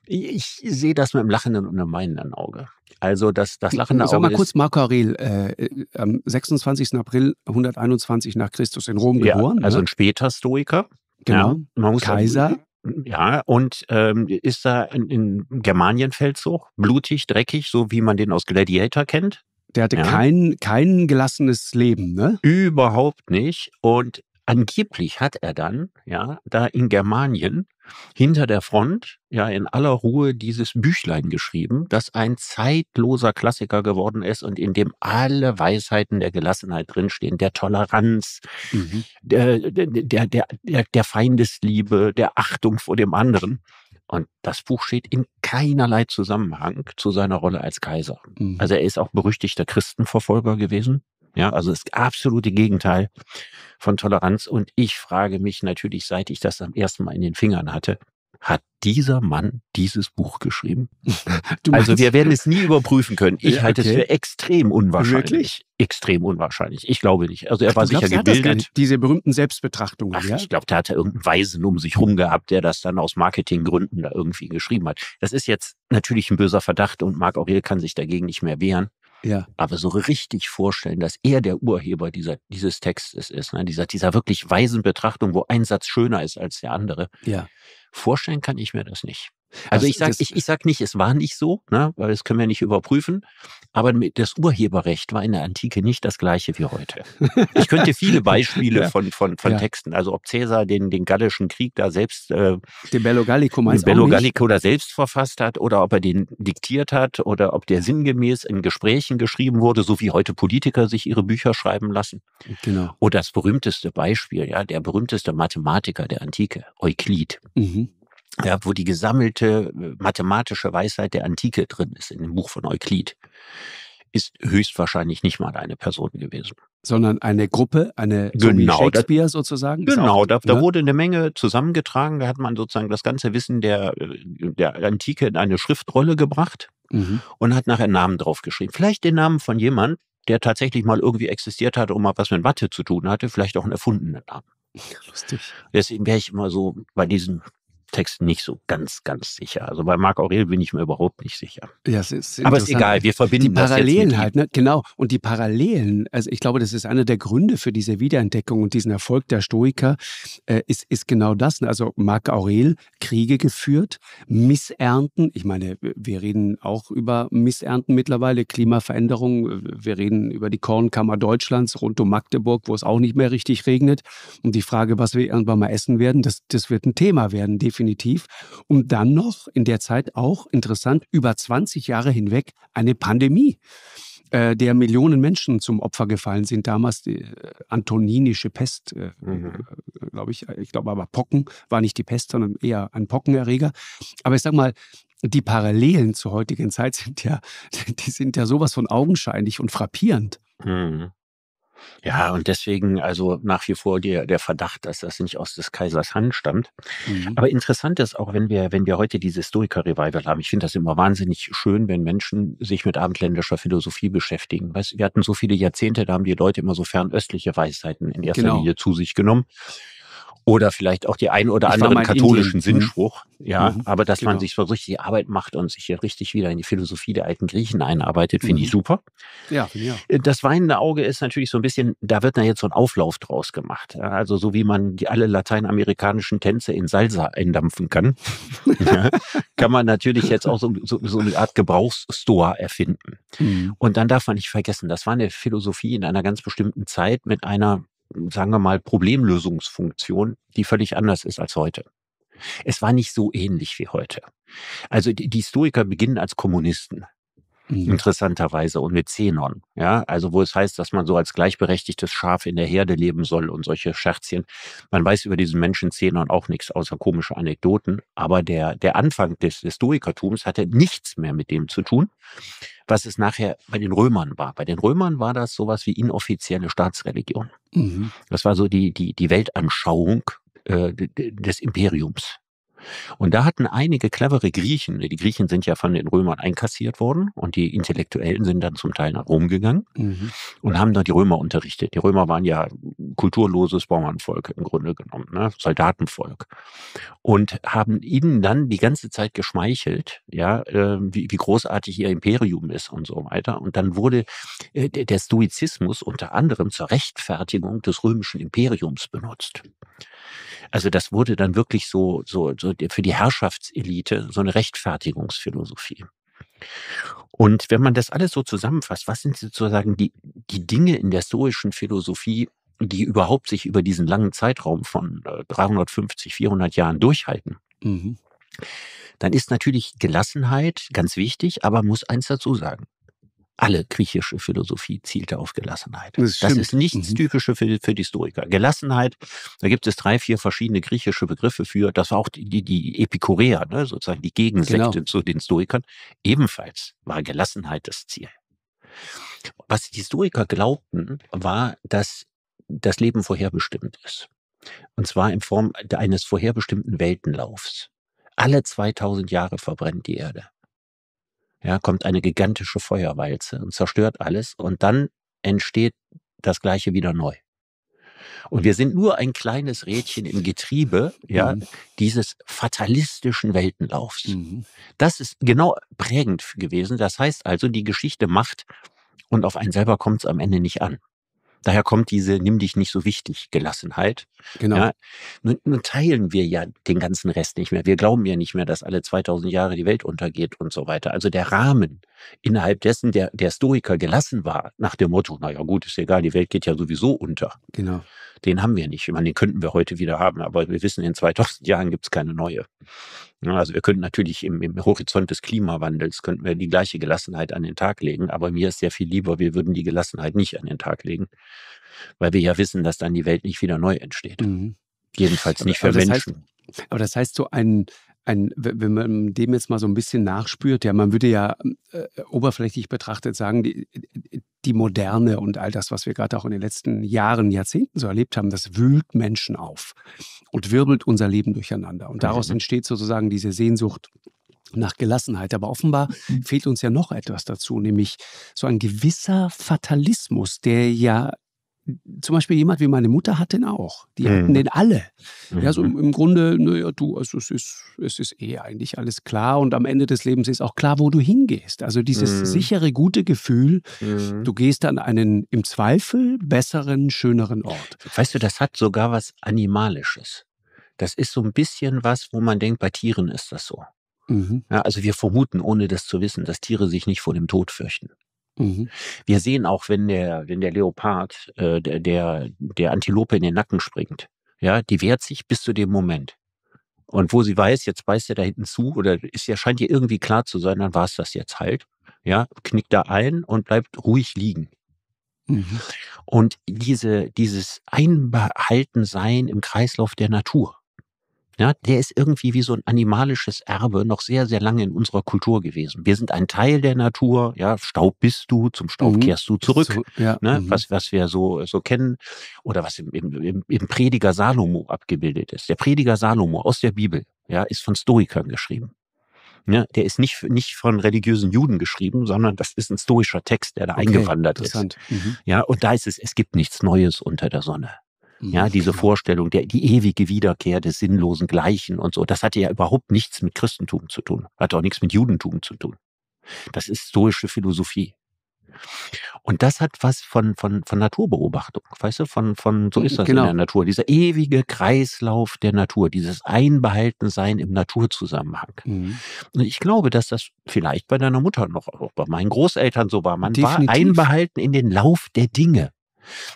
Ich, sehe das mit dem lachenden und einem meinenden Auge. Also das, das lachende Auge. Sag mal Auge kurz, Marco Aurel, äh, äh am 26. April 121 nach Christus in Rom ja, geboren. Also ne? ein später Stoiker. Genau. Ja, Kaiser. Sagen, ja, und ähm, ist da in, in Germanienfeldzug, blutig, dreckig, so wie man den aus Gladiator kennt. Der hatte ja. kein, kein gelassenes Leben, ne? Überhaupt nicht. Und Angeblich hat er dann, ja, da in Germanien hinter der Front, ja, in aller Ruhe dieses Büchlein geschrieben, das ein zeitloser Klassiker geworden ist und in dem alle Weisheiten der Gelassenheit drinstehen, der Toleranz, mhm. der, der, der, der Feindesliebe, der Achtung vor dem anderen. Und das Buch steht in keinerlei Zusammenhang zu seiner Rolle als Kaiser. Mhm. Also er ist auch berüchtigter Christenverfolger gewesen. Ja, also das absolute Gegenteil von Toleranz. Und ich frage mich natürlich, seit ich das am ersten Mal in den Fingern hatte, hat dieser Mann dieses Buch geschrieben? also wir werden es nie überprüfen können. Ich ja, halte es für extrem unwahrscheinlich. Wirklich? Extrem unwahrscheinlich. Ich glaube nicht. Also er Ach, war sicher glaubst, gebildet. diese berühmten Selbstbetrachtungen. Ach, ja? Ich glaube, da hat er irgendeinen Weisen um sich rum gehabt, der das dann aus Marketinggründen da irgendwie geschrieben hat. Das ist jetzt natürlich ein böser Verdacht und Marc Aurel kann sich dagegen nicht mehr wehren. Ja. Aber so richtig vorstellen, dass er der Urheber dieser, dieses Textes ist, ne? dieser, dieser wirklich weisen Betrachtung, wo ein Satz schöner ist als der andere. Ja. Vorstellen kann ich mir das nicht. Also, also das, ich sage ich, ich sag nicht, es war nicht so, ne, weil das können wir nicht überprüfen. Aber das Urheberrecht war in der Antike nicht das gleiche wie heute. Ich könnte viele Beispiele ja. von, von, von ja. Texten, also ob Cäsar den, den gallischen Krieg da selbst, äh, den Bello Gallico den Bello Gallico da selbst verfasst hat oder ob er den diktiert hat oder ob der sinngemäß in Gesprächen geschrieben wurde, so wie heute Politiker sich ihre Bücher schreiben lassen. Genau. Oder oh, das berühmteste Beispiel, ja, der berühmteste Mathematiker der Antike, Euklid. Mhm ja, wo die gesammelte äh, mathematische Weisheit der Antike drin ist, in dem Buch von Euklid, ist höchstwahrscheinlich nicht mal eine Person gewesen. Sondern eine Gruppe, eine so genau, Shakespeare sozusagen? Genau, da, da ne? wurde eine Menge zusammengetragen, da hat man sozusagen das ganze Wissen der, äh, der Antike in eine Schriftrolle gebracht mhm. und hat nachher Namen draufgeschrieben. Vielleicht den Namen von jemand, der tatsächlich mal irgendwie existiert hat und mal was mit Watte zu tun hatte, vielleicht auch einen erfundenen Namen. Lustig. Deswegen wäre ich immer so bei diesen Text nicht so ganz, ganz sicher. Also bei Marc Aurel bin ich mir überhaupt nicht sicher. Ja, es ist Aber ist egal, wir verbinden die Parallelen das halt, ne? genau. Und die Parallelen, also ich glaube, das ist einer der Gründe für diese Wiederentdeckung und diesen Erfolg der Stoiker, äh, ist, ist genau das. Ne? Also Marc Aurel, Kriege geführt, Missernten. Ich meine, wir reden auch über Missernten mittlerweile, Klimaveränderungen. Wir reden über die Kornkammer Deutschlands rund um Magdeburg, wo es auch nicht mehr richtig regnet. Und die Frage, was wir irgendwann mal essen werden, das, das wird ein Thema werden, definitiv definitiv, Und dann noch in der Zeit auch interessant über 20 Jahre hinweg eine Pandemie äh, der Millionen Menschen zum Opfer gefallen sind. Damals die äh, antoninische Pest, äh, mhm. Äh, glaube ich. Äh, ich glaube aber Pocken war nicht die Pest, sondern eher ein Pockenerreger. Aber ich sag mal, die Parallelen zur heutigen Zeit sind ja, die sind ja sowas von augenscheinlich und frappierend. Mhm. Ja, und deswegen also nach wie vor der, der Verdacht, dass das nicht aus des Kaisers Hand stammt. Mhm. Aber interessant ist auch, wenn wir, wenn wir heute diese Historiker-Revival haben, ich finde das immer wahnsinnig schön, wenn Menschen sich mit abendländischer Philosophie beschäftigen. Weißt, wir hatten so viele Jahrzehnte, da haben die Leute immer so fernöstliche Weisheiten in erster genau. Linie zu sich genommen. Oder vielleicht auch die ein oder ich anderen katholischen Indien. Ne? Sinnspruch. Ja, mhm. aber dass genau. man sich so richtig Arbeit macht und sich hier richtig wieder in die Philosophie der alten Griechen einarbeitet, mhm. finde ich mhm. super. Ja, ja. Äh, das weinende Auge ist natürlich so ein bisschen, da wird da jetzt so ein Auflauf draus gemacht. Also so wie man die, alle lateinamerikanischen Tänze in Salsa eindampfen kann, ja, kann man natürlich jetzt auch so, so, so eine Art Gebrauchsstoa erfinden. Mhm. Und dann darf man nicht vergessen, das war eine Philosophie in einer ganz bestimmten Zeit mit einer sagen wir mal, Problemlösungsfunktion, die völlig anders ist als heute. Es war nicht so ähnlich wie heute. Also die Stoiker beginnen als Kommunisten mhm. interessanterweise, und mit Zenon. Ja, also wo es heißt, dass man so als gleichberechtigtes Schaf in der Herde leben soll und solche Scherzchen. Man weiß über diesen Menschen Zenon auch nichts, außer komische Anekdoten. Aber der, der Anfang des, des Stoikertums hatte nichts mehr mit dem zu tun, was es nachher bei den Römern war. Bei den Römern war das sowas wie inoffizielle Staatsreligion. Mhm. Das war so die, die, die Weltanschauung äh, des Imperiums. Und da hatten einige clevere Griechen, die Griechen sind ja von den Römern einkassiert worden und die Intellektuellen sind dann zum Teil nach Rom gegangen mhm. und haben dann die Römer unterrichtet. Die Römer waren ja kulturloses Bauernvolk im Grunde genommen, ne? Soldatenvolk. Und haben ihnen dann die ganze Zeit geschmeichelt, ja, ähm, wie, wie großartig ihr Imperium ist und so weiter. Und dann wurde äh, der Stoizismus unter anderem zur Rechtfertigung des römischen Imperiums benutzt. Also das wurde dann wirklich so, so, so für die Herrschaftselite so eine Rechtfertigungsphilosophie. Und wenn man das alles so zusammenfasst, was sind sozusagen die, die Dinge in der stoischen Philosophie, die überhaupt sich über diesen langen Zeitraum von 350, äh, 400 Jahren durchhalten? Mhm. Dann ist natürlich Gelassenheit ganz wichtig, aber muss eins dazu sagen alle griechische Philosophie zielte auf Gelassenheit. Das, das ist nichts mhm. Typisches für, für die Stoiker. Gelassenheit, da gibt es drei, vier verschiedene griechische Begriffe für. Das war auch die, die Epikureer, ne, sozusagen die Gegensekte genau. zu den Stoikern. Ebenfalls war Gelassenheit das Ziel. Was die Stoiker glaubten, war, dass das Leben vorherbestimmt ist. Und zwar in Form eines vorherbestimmten Weltenlaufs. Alle 2000 Jahre verbrennt die Erde ja, kommt eine gigantische Feuerwalze und zerstört alles und dann entsteht das Gleiche wieder neu. Und wir sind nur ein kleines Rädchen im Getriebe ja, mhm. dieses fatalistischen Weltenlaufs. Mhm. Das ist genau prägend gewesen. Das heißt also, die Geschichte macht und auf einen selber kommt es am Ende nicht an. Daher kommt diese nimm dich nicht so wichtig Gelassenheit. Genau. Ja, nun, nun, teilen wir ja den ganzen Rest nicht mehr. Wir glauben ja nicht mehr, dass alle 2000 Jahre die Welt untergeht und so weiter. Also der Rahmen, innerhalb dessen der, der Stoiker gelassen war, nach dem Motto, naja gut, ist egal, die Welt geht ja sowieso unter. Genau den haben wir nicht. Ich meine, den könnten wir heute wieder haben, aber wir wissen, in 2000 Jahren gibt es keine neue. Also wir könnten natürlich im, im, Horizont des Klimawandels, könnten wir die gleiche Gelassenheit an den Tag legen, aber mir ist sehr viel lieber, wir würden die Gelassenheit nicht an den Tag legen, weil wir ja wissen, dass dann die Welt nicht wieder neu entsteht. Mhm. Jedenfalls nicht aber, für Menschen. heißt, aber das heißt, so ein, ein, wenn man dem jetzt mal so ein bisschen nachspürt, ja, man würde ja äh, oberflächlich betrachtet sagen, die, äh, die Moderne und all das, was wir gerade auch in den letzten Jahren, Jahrzehnten so erlebt haben, das wühlt Menschen auf und wirbelt unser Leben durcheinander. Und daraus mhm. entsteht sozusagen diese Sehnsucht nach Gelassenheit. Aber offenbar mhm. fehlt uns ja noch etwas dazu, nämlich so ein gewisser Fatalismus, der ja zum Beispiel jemand wie meine Mutter hat den auch. Die hatten mhm. den alle. Ja, so im mhm. Grunde, naja, du, also es ist, es ist eh eigentlich alles klar und am Ende des Lebens ist auch klar, wo du hingehst. Also dieses mhm. sichere, gute Gefühl, mhm. du gehst an einen im Zweifel besseren, schöneren Ort. Weißt du, das hat sogar was Animalisches. Das ist so ein bisschen was, wo man denkt, bei Tieren ist das so. Mhm. Ja, also wir vermuten, ohne das zu wissen, dass Tiere sich nicht vor dem Tod fürchten. Mhm. Wir sehen auch, wenn der, wenn der Leopard, äh, der, der, der Antilope in den Nacken springt, ja, die wehrt sich bis zu dem Moment. Und wo sie weiß, jetzt beißt er da hinten zu oder ist ja, scheint ihr irgendwie klar zu sein, dann war es das jetzt halt. Ja, knickt da ein und bleibt ruhig liegen. Mhm. Und diese, dieses Einbehalten sein im Kreislauf der Natur. Ja, der ist irgendwie wie so ein animalisches Erbe noch sehr, sehr lange in unserer Kultur gewesen. Wir sind ein Teil der Natur. Ja, Staub bist du, zum Staub mhm. kehrst du zurück. So, ja, ne, mhm. was, was wir so, so kennen oder was im, im, im Prediger Salomo abgebildet ist. Der Prediger Salomo aus der Bibel ja, ist von Stoikern geschrieben. Ja, der ist nicht, nicht von religiösen Juden geschrieben, sondern das ist ein stoischer Text, der da okay, eingewandert ist. Mhm. Ja, und da ist es, es gibt nichts Neues unter der Sonne. Ja, mhm, diese Vorstellung der die ewige Wiederkehr des sinnlosen Gleichen und so, das hatte ja überhaupt nichts mit Christentum zu tun, hatte auch nichts mit Judentum zu tun. Das ist stoische Philosophie. Und das hat was von, von, von Naturbeobachtung, weißt du, von, von, so hm, ist das genau. in der Natur. Dieser ewige Kreislauf der Natur, dieses Einbehaltensein im Naturzusammenhang. Mhm. Und ich glaube, dass das vielleicht bei deiner Mutter noch, auch bei meinen Großeltern so war. Man Definitiv. war einbehalten in den Lauf der Dinge.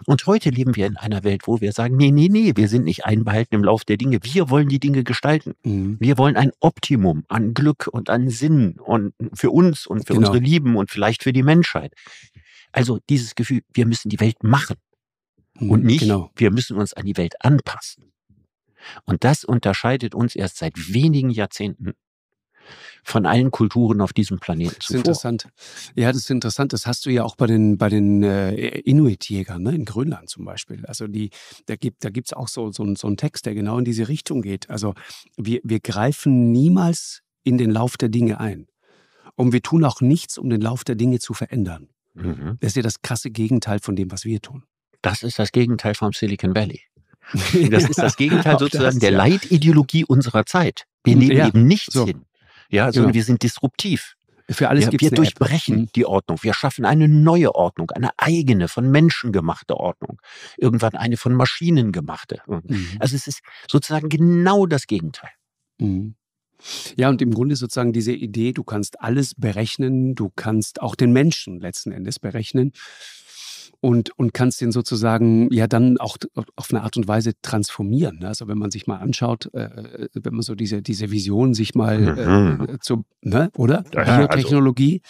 Und heute leben wir in einer Welt, wo wir sagen, nee, nee, nee, wir sind nicht einbehalten im Lauf der Dinge. Wir wollen die Dinge gestalten. Mhm. Wir wollen ein Optimum an Glück und an Sinn und für uns und für genau. unsere Lieben und vielleicht für die Menschheit. Also dieses Gefühl, wir müssen die Welt machen mhm. und nicht, genau. wir müssen uns an die Welt anpassen. Und das unterscheidet uns erst seit wenigen Jahrzehnten von allen Kulturen auf diesem Planeten zuvor. Das ist interessant. Ja, das ist interessant. Das hast du ja auch bei den, bei den äh, Inuit-Jägern ne? in Grönland zum Beispiel. Also die, da gibt es da auch so, so, so einen Text, der genau in diese Richtung geht. Also wir, wir greifen niemals in den Lauf der Dinge ein. Und wir tun auch nichts, um den Lauf der Dinge zu verändern. Mhm. Das ist ja das krasse Gegenteil von dem, was wir tun. Das ist das Gegenteil vom Silicon Valley. Das ist das Gegenteil sozusagen das, der ja. Leitideologie unserer Zeit. Wir hm, nehmen ja, eben nichts so. hin. Ja, sondern also genau. wir sind disruptiv. Für alles ja, gibt's wir durchbrechen App. Mhm. die Ordnung. Wir schaffen eine neue Ordnung, eine eigene, von Menschen gemachte Ordnung. Irgendwann eine von Maschinen gemachte. Mhm. mhm. Also es ist sozusagen genau das Gegenteil. Mhm. Ja, und im Grunde sozusagen diese Idee, du kannst alles berechnen, du kannst auch den Menschen letzten Endes berechnen und, und kannst den sozusagen ja dann auch auf eine Art und Weise transformieren. Ne? Also wenn man sich mal anschaut, äh, äh, wenn man so diese, diese Vision sich mal äh, mhm. äh zu, ne, oder? Ja, also Biotechnologie.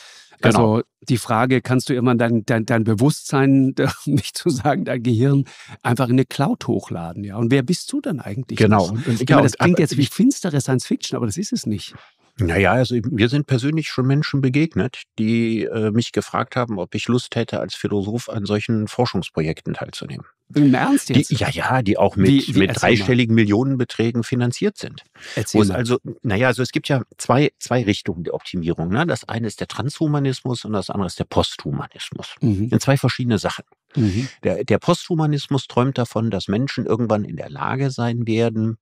Also, genau. also, die Frage, kannst du irgendwann dein, dein, dein Bewusstsein, nicht zu sagen, dein Gehirn, einfach in eine Cloud hochladen, ja? Und wer bist du dann eigentlich? Genau. Und, und, ja, meine, das klingt jetzt wie finstere Science Fiction, aber das ist es nicht. Naja, also wir sind persönlich schon Menschen begegnet, die äh, mich gefragt haben, ob ich Lust hätte, als Philosoph an solchen Forschungsprojekten teilzunehmen. Im Ernst jetzt? Die, ja, ja, die auch mit, wie, wie mit dreistelligen Millionenbeträgen finanziert sind. Wo es also, naja, also es gibt ja zwei, zwei Richtungen der Optimierung. Ne? Das eine ist der Transhumanismus und das andere ist der Posthumanismus. Mhm. Sind zwei verschiedene Sachen. Mhm. Der, der Posthumanismus träumt davon, dass Menschen irgendwann in der Lage sein werden,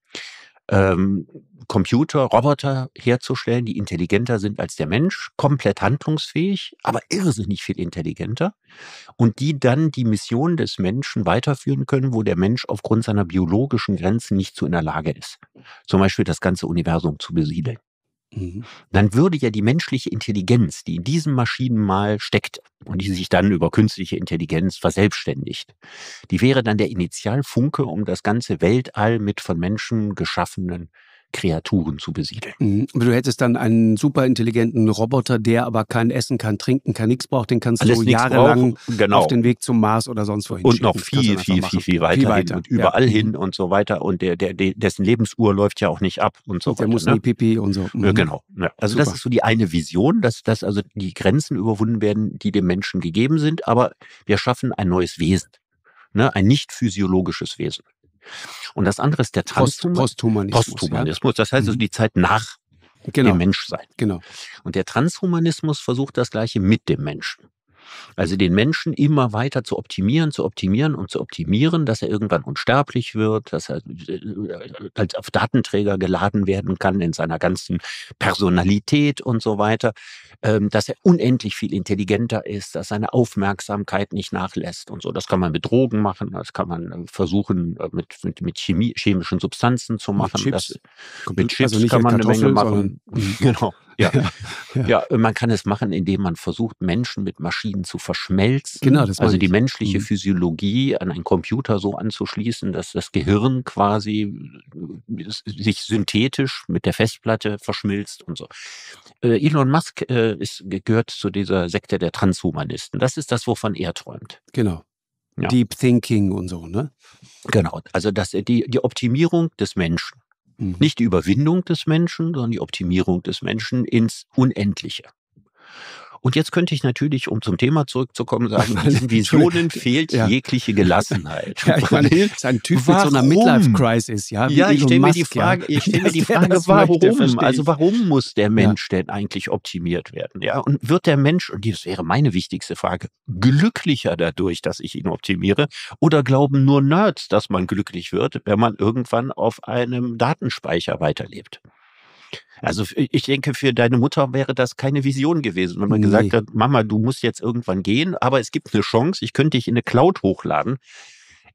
ähm, Computer, Roboter herzustellen, die intelligenter sind als der Mensch, komplett handlungsfähig, aber irrsinnig viel intelligenter und die dann die Mission des Menschen weiterführen können, wo der Mensch aufgrund seiner biologischen Grenzen nicht so in der Lage ist. Zum Beispiel das ganze Universum zu besiedeln. Mhm. Dann würde ja die menschliche Intelligenz, die in diesem Maschinenmal steckt und die sich dann über künstliche Intelligenz verselbstständigt, die wäre dann der Initialfunke, um das ganze Weltall mit von Menschen geschaffenen Kreaturen zu besiedeln. Mhm. Du hättest dann einen super intelligenten Roboter, der aber kein Essen, kein trinken, kein Nix braucht, den kannst Alles du jahrelang genau. auf den Weg zum Mars oder sonst wohin Und schicken. noch viel, viel, viel, viel weiter, viel weiter. und überall ja. hin und so weiter. Und der, der, dessen Lebensuhr läuft ja auch nicht ab und so und weiter. Der muss ne? nie pipi und so. Mhm. Genau. Ja. Also super. das ist so die eine Vision, dass, dass also die Grenzen überwunden werden, die dem Menschen gegeben sind, aber wir schaffen ein neues Wesen. Ne? Ein nicht physiologisches Wesen. Und das andere ist der Transhumanismus. Posthumanismus. Posthumanismus. Das heißt also mhm. die Zeit nach genau. dem Menschsein. Genau. Und der Transhumanismus versucht das Gleiche mit dem Menschen. Also den Menschen immer weiter zu optimieren, zu optimieren und zu optimieren, dass er irgendwann unsterblich wird, dass er äh, als auf Datenträger geladen werden kann in seiner ganzen Personalität und so weiter, ähm, dass er unendlich viel intelligenter ist, dass seine Aufmerksamkeit nicht nachlässt und so. Das kann man mit Drogen machen, das kann man äh, versuchen äh, mit, mit, mit Chemie, chemischen Substanzen zu machen. Mit Chips, das, mit Chips also kann man eine Menge machen. Genau. Ja. ja. man kann es machen, indem man versucht, Menschen mit Maschinen zu verschmelzen. Genau, das Also die menschliche mhm. Physiologie an einen Computer so anzuschließen, dass das Gehirn quasi äh, sich synthetisch mit der Festplatte verschmilzt und so. Äh, Elon Musk äh, ist, gehört zu dieser Sekte der Transhumanisten. Das ist das, wovon er träumt. Genau. Ja. Deep Thinking und so, ne? Genau. Also das, die, die Optimierung des Menschen. Mhm. Nicht die Überwindung des Menschen, sondern die Optimierung des Menschen ins Unendliche. Und jetzt könnte ich natürlich, um zum Thema zurückzukommen, sagen, diesen Visionen fehlt ja. jegliche Gelassenheit. Ja, ich meine, ist ein Typ warum? mit so einer Midlife-Crisis, ja? Ja, ich stelle mir die Frage, ich stelle mir die Frage, warum? Also warum muss der Mensch ja. denn eigentlich optimiert werden? Ja, und wird der Mensch, und das wäre meine wichtigste Frage, glücklicher dadurch, dass ich ihn optimiere? Oder glauben nur Nerds, dass man glücklich wird, wenn man irgendwann auf einem Datenspeicher weiterlebt? Also ich denke, für deine Mutter wäre das keine Vision gewesen, wenn man nee. gesagt hat, Mama, du musst jetzt irgendwann gehen, aber es gibt eine Chance, ich könnte dich in eine Cloud hochladen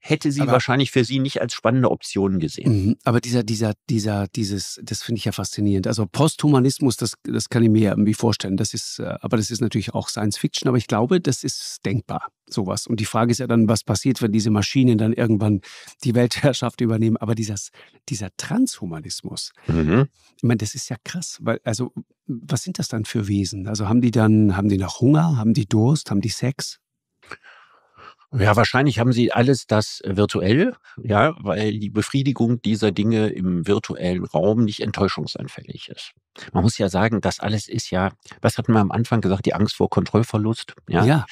hätte sie aber wahrscheinlich für sie nicht als spannende Option gesehen. Mhm, aber dieser, dieser, dieser, dieses, das finde ich ja faszinierend. Also Posthumanismus, das, das kann ich mir irgendwie vorstellen. Das ist, äh, aber das ist natürlich auch Science Fiction, aber ich glaube, das ist denkbar, sowas. Und die Frage ist ja dann, was passiert, wenn diese Maschinen dann irgendwann die Weltherrschaft übernehmen. Aber dieses, dieser Transhumanismus, mhm. ich meine, das ist ja krass, weil, also, was sind das dann für Wesen? Also haben die dann, haben die noch Hunger, haben die Durst, haben die Sex? Ja, wahrscheinlich haben sie alles das virtuell, ja, weil die Befriedigung dieser Dinge im virtuellen Raum nicht enttäuschungsanfällig ist. Man muss ja sagen, das alles ist ja, was hatten wir am Anfang gesagt, die Angst vor Kontrollverlust, ja. ja.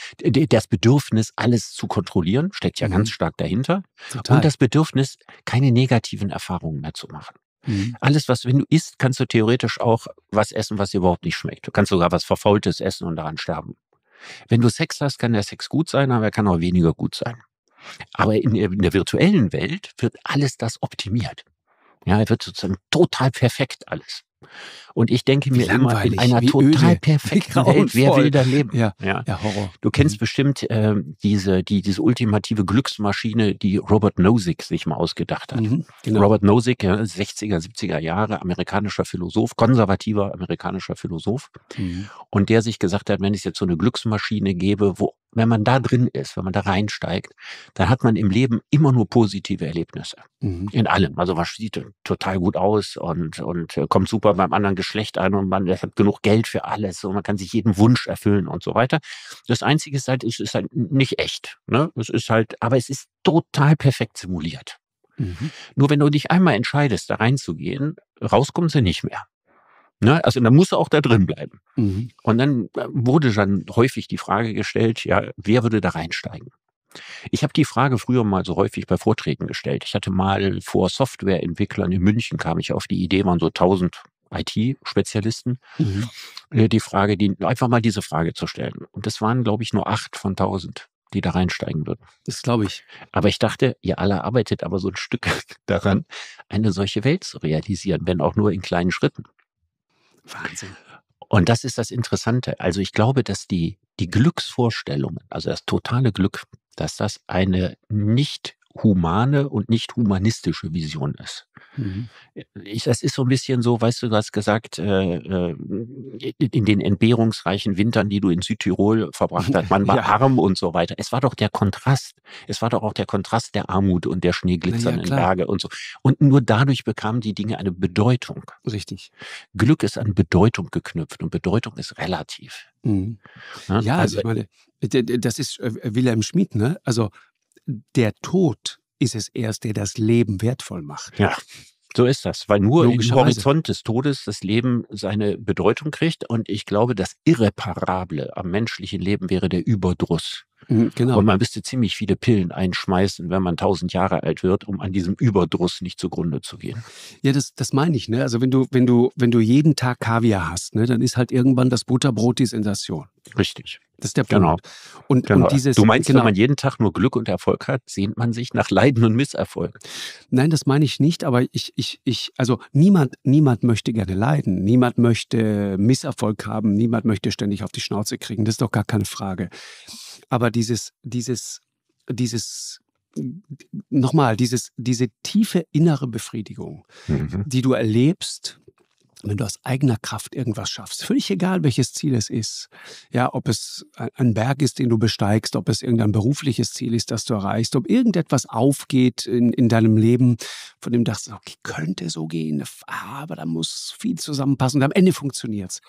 Das Bedürfnis, alles zu kontrollieren, steckt ja mhm. ganz stark dahinter. Total. Und das Bedürfnis, keine negativen Erfahrungen mehr zu machen. Mhm. Alles, was, wenn du isst, kannst du theoretisch auch was essen, was dir überhaupt nicht schmeckt. Du kannst sogar was Verfaultes essen und daran sterben. Wenn du Sex hast, kann der Sex gut sein, aber er kann auch weniger gut sein. Aber in der, in der virtuellen Welt wird alles das optimiert. Ja, er wird sozusagen total perfekt alles. Und ich denke mir immer, in einer total öde, perfekten Welt, wer will da leben? Ja, ja. ja Horror. Du kennst mhm. bestimmt äh, diese, die, diese ultimative Glücksmaschine, die Robert Nozick sich mal ausgedacht hat. Mhm, genau. Robert Nozick, ja, 60er, 70er Jahre, amerikanischer Philosoph, konservativer amerikanischer Philosoph. Mhm. Und der sich gesagt hat, wenn es jetzt so eine Glücksmaschine gäbe, wo wenn man da drin ist, wenn man da reinsteigt, dann hat man im Leben immer nur positive Erlebnisse. Mhm. In allem. Also man sieht total gut aus und, und äh, kommt super beim anderen Geschlecht an und man hat genug Geld für alles und man kann sich jeden Wunsch erfüllen und so weiter. Das Einzige ist halt, es ist halt nicht echt. Ne? Es ist halt, aber es ist total perfekt simuliert. Mhm. Nur wenn du dich einmal entscheidest, da reinzugehen, rauskommen sie nicht mehr. Ne? Also da muss er auch da drin bleiben. Mhm. Und dann äh, wurde dann häufig die Frage gestellt, ja, wer würde da reinsteigen? Ich habe die Frage früher mal so häufig bei Vorträgen gestellt. Ich hatte mal vor Softwareentwicklern in München kam ich auf die Idee, waren so 1000 IT-Spezialisten, mhm. Äh, die Frage, die, einfach mal diese Frage zu stellen. Und das waren, glaube ich, nur acht von 1000 die da reinsteigen würden. Das glaube ich. Aber ich dachte, ihr alle arbeitet aber so ein Stück daran, eine solche Welt zu realisieren, wenn auch nur in kleinen Schritten. Wahnsinn. Und das ist das Interessante. Also ich glaube, dass die, die Glücksvorstellungen, also das totale Glück, dass das eine nicht humane und nicht humanistische Vision ist. Mhm. Äh, ich, das ist so ein bisschen so, weißt du, du hast gesagt, äh, äh in den entbehrungsreichen Wintern, die du in Südtirol verbracht hast, man war ja. arm und so weiter. Es war doch der Kontrast. Es war doch auch der Kontrast der Armut und der schneeglitzernden ja, Berge und so. Und nur dadurch bekamen die Dinge eine Bedeutung. Richtig. Glück ist an Bedeutung geknüpft und Bedeutung ist relativ. Mhm. Ja, ja, also, also ich meine, das ist äh, Wilhelm Schmid, ne? Also der Tod ist es erst, der das Leben wertvoll macht. Ja. So ist das, weil nur im Horizont des Todes das Leben seine Bedeutung kriegt. Und ich glaube, das Irreparable am menschlichen Leben wäre der Überdruss. Mhm, genau. Und man müsste ziemlich viele Pillen einschmeißen, wenn man tausend Jahre alt wird, um an diesem Überdruss nicht zugrunde zu gehen. Ja, das, das meine ich. Ne? Also wenn du, wenn, du, wenn du jeden Tag Kaviar hast, ne, dann ist halt irgendwann das Butterbrot die Sensation. Richtig. Das ist der genau. Punkt. Genau. Und, genau. und dieses, du meinst, genau, wenn man jeden Tag nur Glück und Erfolg hat, sehnt man sich nach Leiden und Misserfolg? Nein, das meine ich nicht, aber ich, ich, ich, also niemand, niemand möchte gerne leiden. Niemand möchte Misserfolg haben. Niemand möchte ständig auf die Schnauze kriegen. Das ist doch gar keine Frage. Aber dieses, dieses, dieses, nochmal, dieses, diese tiefe innere Befriedigung, mhm. die du erlebst, wenn du aus eigener Kraft irgendwas schaffst, völlig egal, welches Ziel es ist, ja, ob es ein Berg ist, den du besteigst, ob es irgendein berufliches Ziel ist, das du erreichst, ob irgendetwas aufgeht in, in deinem Leben, von dem du dachtest, okay, könnte so gehen, aber da muss viel zusammenpassen und am Ende funktioniert es.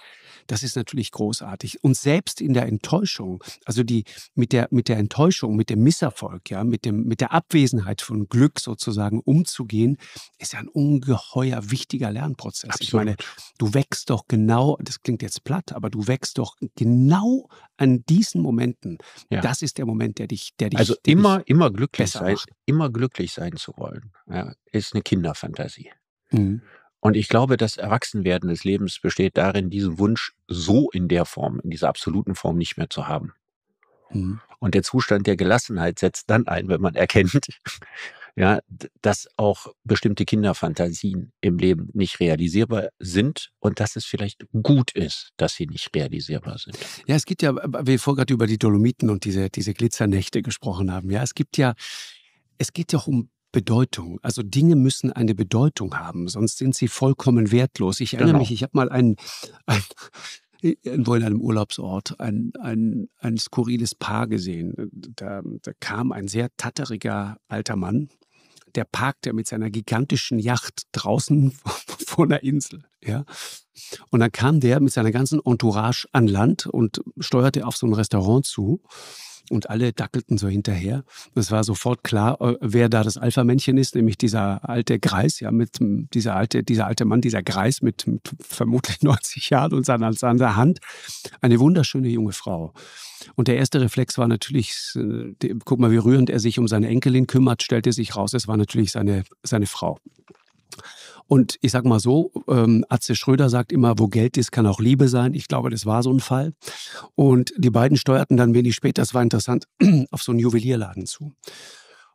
Das ist natürlich großartig. Und selbst in der Enttäuschung, also die, mit, der, mit der Enttäuschung, mit dem Misserfolg, ja, mit, dem, mit der Abwesenheit von Glück sozusagen umzugehen, ist ja ein ungeheuer wichtiger Lernprozess. Absolut. Ich meine, gesagt, du wächst doch genau, das klingt jetzt platt, aber du wächst doch genau an diesen Momenten. Ja. Das ist der Moment, der dich, der dich Also der immer, dich immer glücklich sein, macht. immer glücklich sein zu wollen, ja, ist eine Kinderfantasie. Mhm. Und ich glaube, das Erwachsenwerden des Lebens besteht darin, diesen Wunsch so in der Form, in dieser absoluten Form nicht mehr zu haben. Mhm. Und der Zustand der Gelassenheit setzt dann ein, wenn man erkennt, ja, dass auch bestimmte Kinderfantasien im Leben nicht realisierbar sind und dass es vielleicht gut ist, dass sie nicht realisierbar sind. Ja, es gibt ja, wir vorher gerade über die Dolomiten und diese, diese Glitzernächte gesprochen haben. Ja, es gibt ja, es geht ja auch um Bedeutung. Also Dinge müssen eine Bedeutung haben, sonst sind sie vollkommen wertlos. Ich erinnere genau. mich, ich habe mal einen, einen irgendwo in einem Urlaubsort ein, ein, ein skurriles Paar gesehen. Da, da kam ein sehr tatteriger alter Mann, der parkte mit seiner gigantischen Yacht draußen vor einer Insel. Ja. Und dann kam der mit seiner ganzen Entourage an Land und steuerte auf so ein Restaurant zu. Und alle dackelten so hinterher. Es war sofort klar, äh, wer da das Alpha-Männchen ist, nämlich dieser alte Greis, ja, mit dieser alte, dieser alte Mann, dieser Greis mit, mit vermutlich 90 Jahren und seiner, seiner Hand. Eine wunderschöne junge Frau. Und der erste Reflex war natürlich, äh, guck mal, wie rührend er sich um seine Enkelin kümmert, stellte sich raus, es war natürlich seine, seine Frau. Und ich sage mal so, ähm, Atze Schröder sagt immer, wo Geld ist, kann auch Liebe sein. Ich glaube, das war so ein Fall. Und die beiden steuerten dann wenig später, das war interessant, auf so einen Juwelierladen zu.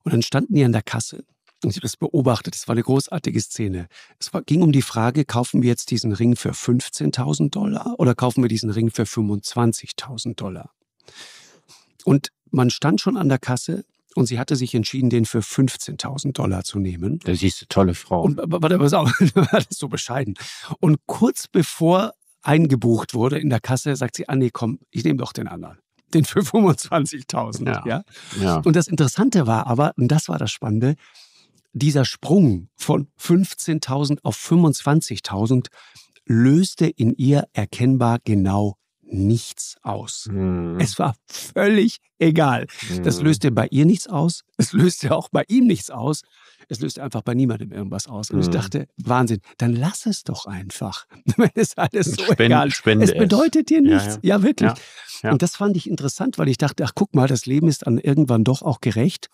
Und dann standen die an der Kasse. Und ich habe das beobachtet, das war eine großartige Szene. Es war, ging um die Frage, kaufen wir jetzt diesen Ring für 15.000 Dollar oder kaufen wir diesen Ring für 25.000 Dollar? Und man stand schon an der Kasse und sie hatte sich entschieden, den für 15.000 Dollar zu nehmen. Das ist eine tolle Frau. Und, warte, pass auf, das ist so bescheiden. Und kurz bevor eingebucht wurde in der Kasse, sagt sie, ah nee, komm, ich nehme doch den anderen. Den für 25.000. Ja. Ja? ja. Und das Interessante war aber, und das war das Spannende, dieser Sprung von 15.000 auf 25.000 löste in ihr erkennbar genau nichts aus. Mhm. Es hm. war völlig egal. Mhm. Das hm. löste bei ihr nichts aus. Es löste auch bei ihm nichts aus. Es löste einfach bei niemandem irgendwas aus. Und mhm. ich hm. dachte, Wahnsinn, dann lass es doch einfach. Wenn es alles so Spend, egal Spende Es bedeutet dir nichts. Ja, ja. ja wirklich. Ja, Und das fand ich interessant, weil ich dachte, ach guck mal, das Leben ist dann irgendwann doch auch gerecht.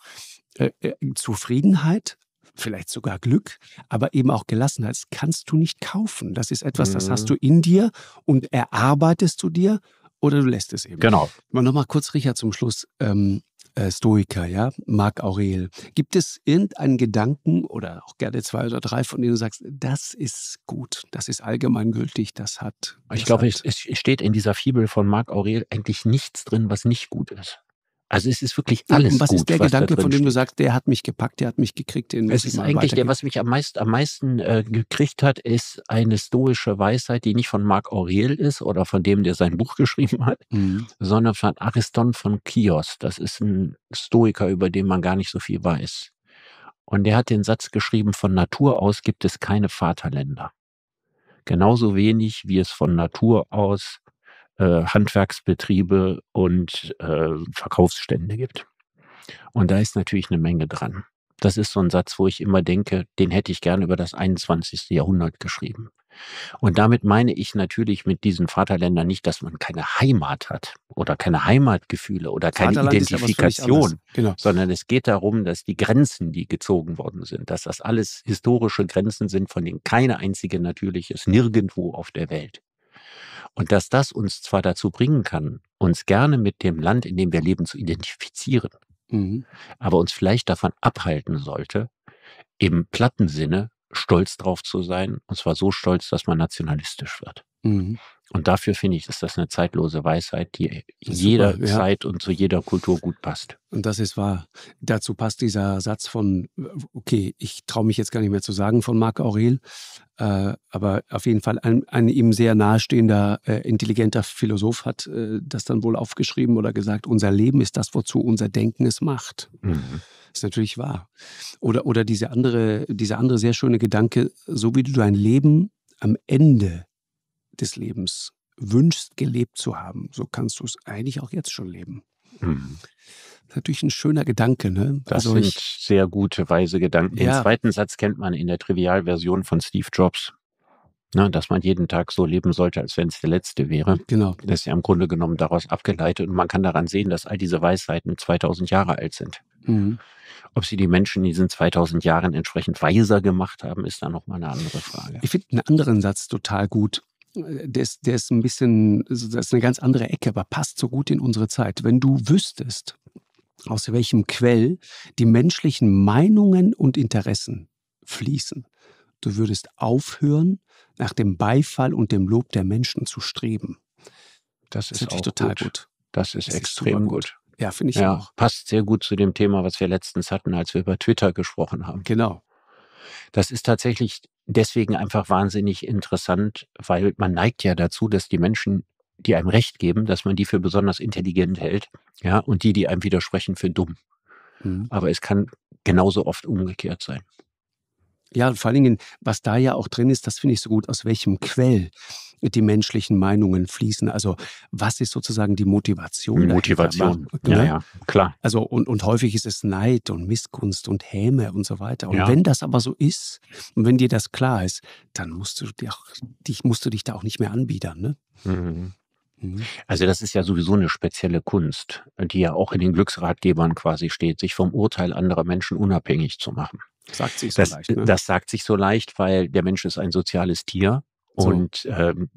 Äh, äh Zufriedenheit vielleicht sogar Glück, aber eben auch Gelassenheit, das kannst du nicht kaufen. Das ist etwas, mhm. das hast mhm. du in dir und erarbeitest du dir oder du lässt es eben. Genau. Mal nochmal kurz, Richard, zum Schluss. Ähm, äh, Stoiker, ja, Marc Aurel. Gibt es irgendeinen Gedanken oder auch gerne zwei oder drei, von denen du sagst, das ist gut, das ist allgemeingültig, das hat. Das ich glaube, hat. es steht in dieser Fibel von Marc Aurel eigentlich nichts drin, was nicht gut ist. Also es ist wirklich alles und was gut. Was ist der Gedanke, von dem du sagst, der hat mich gepackt, der hat mich gekriegt? Den es ist eigentlich der, was mich am, meist, am meisten äh, gekriegt hat, ist eine stoische Weisheit, die nicht von Marc Aurel ist oder von dem, der sein Buch geschrieben hat, mhm. sondern von Ariston von Chios. Das ist ein Stoiker, über den man gar nicht so viel weiß. Und der hat den Satz geschrieben, von Natur aus gibt es keine Vaterländer. Genauso wenig, wie es von Natur aus äh, Handwerksbetriebe und äh, Verkaufsstände gibt. Und da ist natürlich eine Menge dran. Das ist so ein Satz, wo ich immer denke, den hätte ich gerne über das 21. Jahrhundert geschrieben. Und damit meine ich natürlich mit diesen Vaterländern nicht, dass man keine Heimat hat oder keine Heimatgefühle oder keine Vaterland Identifikation, genau. sondern es geht darum, dass die Grenzen, die gezogen worden sind, dass das alles historische Grenzen sind, von denen keine einzige natürlich ist, nirgendwo auf der Welt. Und dass das uns zwar dazu bringen kann, uns gerne mit dem Land, in dem wir leben, zu identifizieren, mhm. aber uns vielleicht davon abhalten sollte, im platten Sinne stolz drauf zu sein, und zwar so stolz, dass man nationalistisch wird. Mhm. Und dafür finde ich, ist das eine zeitlose Weisheit, die in jeder ja. Zeit und zu jeder Kultur gut passt. Und das ist wahr. Dazu passt dieser Satz von, okay, ich traue mich jetzt gar nicht mehr zu sagen von Marc Aurel, äh, aber auf jeden Fall ein, ein ihm sehr nahestehender, äh, intelligenter Philosoph hat äh, das dann wohl aufgeschrieben oder gesagt, unser Leben ist das, wozu unser Denken es macht. Mhm. Ist natürlich wahr. Oder, oder diese andere, dieser andere sehr schöne Gedanke, so wie du dein Leben am Ende des Lebens wünschst, gelebt zu haben, so kannst du es eigentlich auch jetzt schon leben. Mhm. Das ist natürlich ein schöner Gedanke. Ne? Das also sind ich, sehr gute, weise Gedanken. Ja. Den zweiten Satz kennt man in der Trivialversion von Steve Jobs. Ne, dass man jeden Tag so leben sollte, als wenn es der letzte wäre. Genau. Das ist ja im Grunde genommen daraus abgeleitet. Und man kann daran sehen, dass all diese Weisheiten 2000 Jahre alt sind. Mhm. Ob sie die Menschen in diesen 2000 Jahren entsprechend weiser gemacht haben, ist dann nochmal eine andere Frage. Ich finde einen anderen Satz total gut. Äh, der ist, der ist ein bisschen, also das ist eine ganz andere Ecke, aber passt so gut in unsere Zeit. Wenn du wüsstest, aus welchem Quell die menschlichen Meinungen und Interessen fließen, du würdest aufhören, nach dem Beifall und dem Lob der Menschen zu streben. Das ist, das ist total gut. gut. Das ist das extrem ist gut. gut. Ja, finde ich ja, auch. Passt sehr gut zu dem Thema, was wir letztens hatten, als wir über Twitter gesprochen haben. Genau. Das ist tatsächlich deswegen einfach wahnsinnig interessant, weil man neigt ja dazu, dass die Menschen, die einem Recht geben, dass man die für besonders intelligent hält, ja, und die, die einem widersprechen, für dumm. Mhm. Aber es kann genauso oft umgekehrt sein. Ja, vor allen Dingen, was da ja auch drin ist, das finde ich so gut, aus welchem Quell die menschlichen Meinungen fließen. Also was ist sozusagen die Motivation? Motivation, ja, ne? ja, ja, klar. Also und, und häufig ist es Neid und Missgunst und Häme und so weiter. Und ja. wenn das aber so ist und wenn dir das klar ist, dann musst du, auch, dich, musst du dich da auch nicht mehr anbiedern. Ne? Mhm. mhm. Also das ist ja sowieso eine spezielle Kunst, die ja auch in den Glücksratgebern quasi steht, sich vom Urteil anderer Menschen unabhängig zu machen. Sagt sich so das, leicht. Ne? Das sagt sich so leicht, weil der Mensch ist ein soziales Tier und ähm,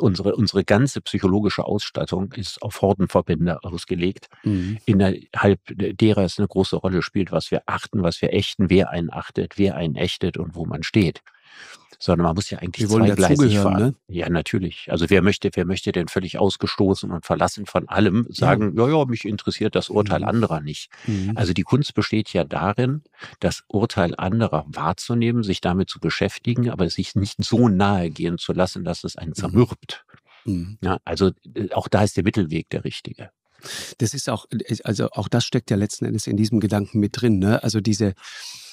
unsere, unsere ganze psychologische Ausstattung ist auf Hordenverbände ausgelegt, mhm. innerhalb derer es eine große Rolle spielt, was wir achten, was wir ächten, wer einen achtet, wer einen ächtet und wo man steht sondern man muss ja eigentlich zweigleisig fahren. Ne? Ja, natürlich. Also wer möchte, wer möchte denn völlig ausgestoßen und verlassen von allem sagen, ja, ja, ja mich interessiert das Urteil mhm. anderer nicht. Mhm. Also die Kunst besteht ja darin, das Urteil anderer wahrzunehmen, sich damit zu beschäftigen, aber sich mhm. nicht so nahe gehen zu lassen, dass es einen mhm. zermürbt. Mhm. Ja, also äh, auch da ist der Mittelweg der richtige. Das ist auch, äh, also auch das steckt ja letzten Endes in diesem Gedanken mit drin. Ne? Also diese,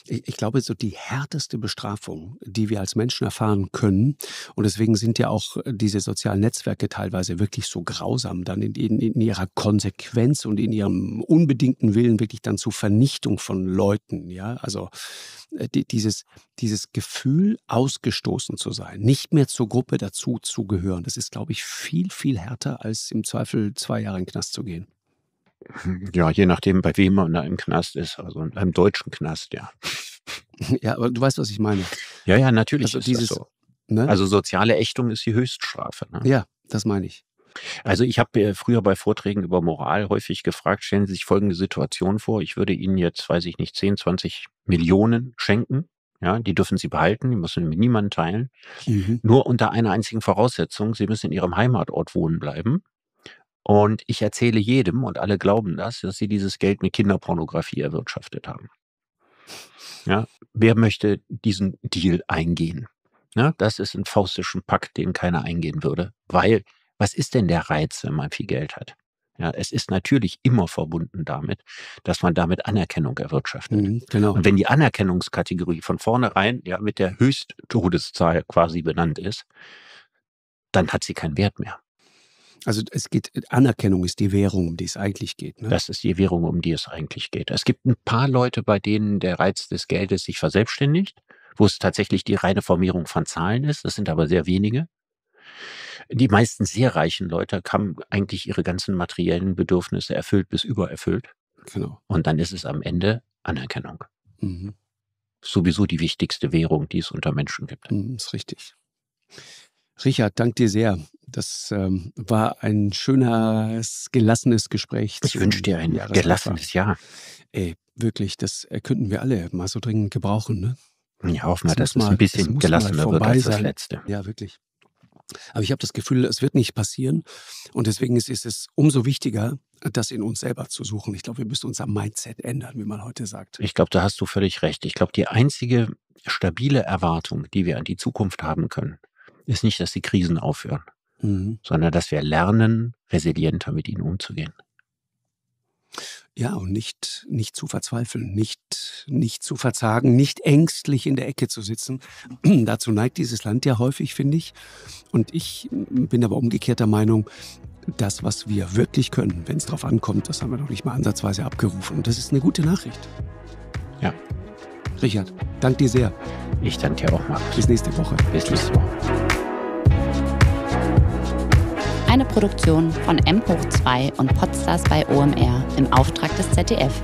ich, ich glaube, so die härteste Bestrafung, die wir als Menschen erfahren können. Und deswegen sind ja auch äh, diese sozialen Netzwerke teilweise wirklich so grausam, dann in, in, in ihrer Konsequenz und in ihrem unbedingten Willen wirklich dann zur Vernichtung von Leuten. Ja, also äh, die, dieses, dieses Gefühl, ausgestoßen zu sein, nicht mehr zur Gruppe dazu zu gehören, das ist, glaube ich, viel, viel härter, als im Zweifel zwei Jahre in den Knast zu gehen. Ja, je nachdem, bei wem man da im Knast ist, also in einem deutschen Knast, ja. Ja, aber du weißt, was ich meine. Ja, ja, natürlich also ist dieses, das so. Ne? Also soziale Ächtung ist die Höchststrafe. Ne? Ja, das meine ich. Also ich habe äh, früher bei Vorträgen über Moral häufig gefragt, stellen Sie sich folgende Situation vor, ich würde Ihnen jetzt, weiß ich nicht, 10, 20 Millionen schenken. Ja, die dürfen Sie behalten, die müssen Sie mit niemandem teilen. Mhm. Nur unter einer einzigen Voraussetzung, Sie müssen in Ihrem Heimatort wohnen bleiben. Und ich erzähle jedem, und alle glauben das, dass sie dieses Geld mit Kinderpornografie erwirtschaftet haben. Ja, wer möchte diesen Deal eingehen? Ja, ne, das ist ein faustischen Pakt, den keiner eingehen würde. Weil, was ist denn der Reiz, wenn man viel Geld hat? Ja, es ist natürlich immer verbunden damit, dass man damit Anerkennung erwirtschaftet. Mhm, genau. Und wenn die Anerkennungskategorie von vornherein ja mit der Höchsttodeszahl quasi benannt ist, dann hat sie keinen Wert mehr. Also es geht, Anerkennung ist die Währung, um die es eigentlich geht. Ne? Das ist die Währung, um die es eigentlich geht. Es gibt ein paar Leute, bei denen der Reiz des Geldes sich verselbstständigt, wo es tatsächlich die reine Formierung von Zahlen ist. Das sind aber sehr wenige. Die meisten sehr reichen Leute haben eigentlich ihre ganzen materiellen Bedürfnisse erfüllt bis übererfüllt. Genau. Und dann ist es am Ende Anerkennung. Mhm. Sowieso die wichtigste Währung, die es unter Menschen gibt. Das mhm, ist richtig. Richard, danke dir sehr. Das ähm, war ein schönes, gelassenes Gespräch. Ich wünsche dir ein gelassenes Jahr. Ey, wirklich, das könnten wir alle mal so dringend gebrauchen. Ne? Ja, hoffen wir, dass es ein bisschen das gelassener wird als das sein. letzte. Ja, wirklich. Aber ich habe das Gefühl, es wird nicht passieren. Und deswegen ist, ist, es umso wichtiger, das in uns selber zu suchen. Ich glaube, wir müssen unser Mindset ändern, wie man heute sagt. Ich glaube, da hast du völlig recht. Ich glaube, die einzige stabile Erwartung, die wir an die Zukunft haben können, ist nicht, dass die Krisen aufhören, mhm. sondern dass wir lernen, resilienter mit ihnen umzugehen. Ja, und nicht, nicht zu verzweifeln, nicht, nicht zu verzagen, nicht ängstlich in der Ecke zu sitzen. Dazu neigt dieses Land ja häufig, finde ich. Und ich bin aber umgekehrter Meinung, das, was wir wirklich können, wenn es darauf ankommt, das haben wir noch nicht mal ansatzweise abgerufen. Und das ist eine gute Nachricht. Ja. Richard, danke dir sehr. Ich danke dir auch, mal. Bis nächste Woche. Bis nächste Woche eine Produktion von M hoch 2 und Podstars bei OMR im Auftrag des ZDF.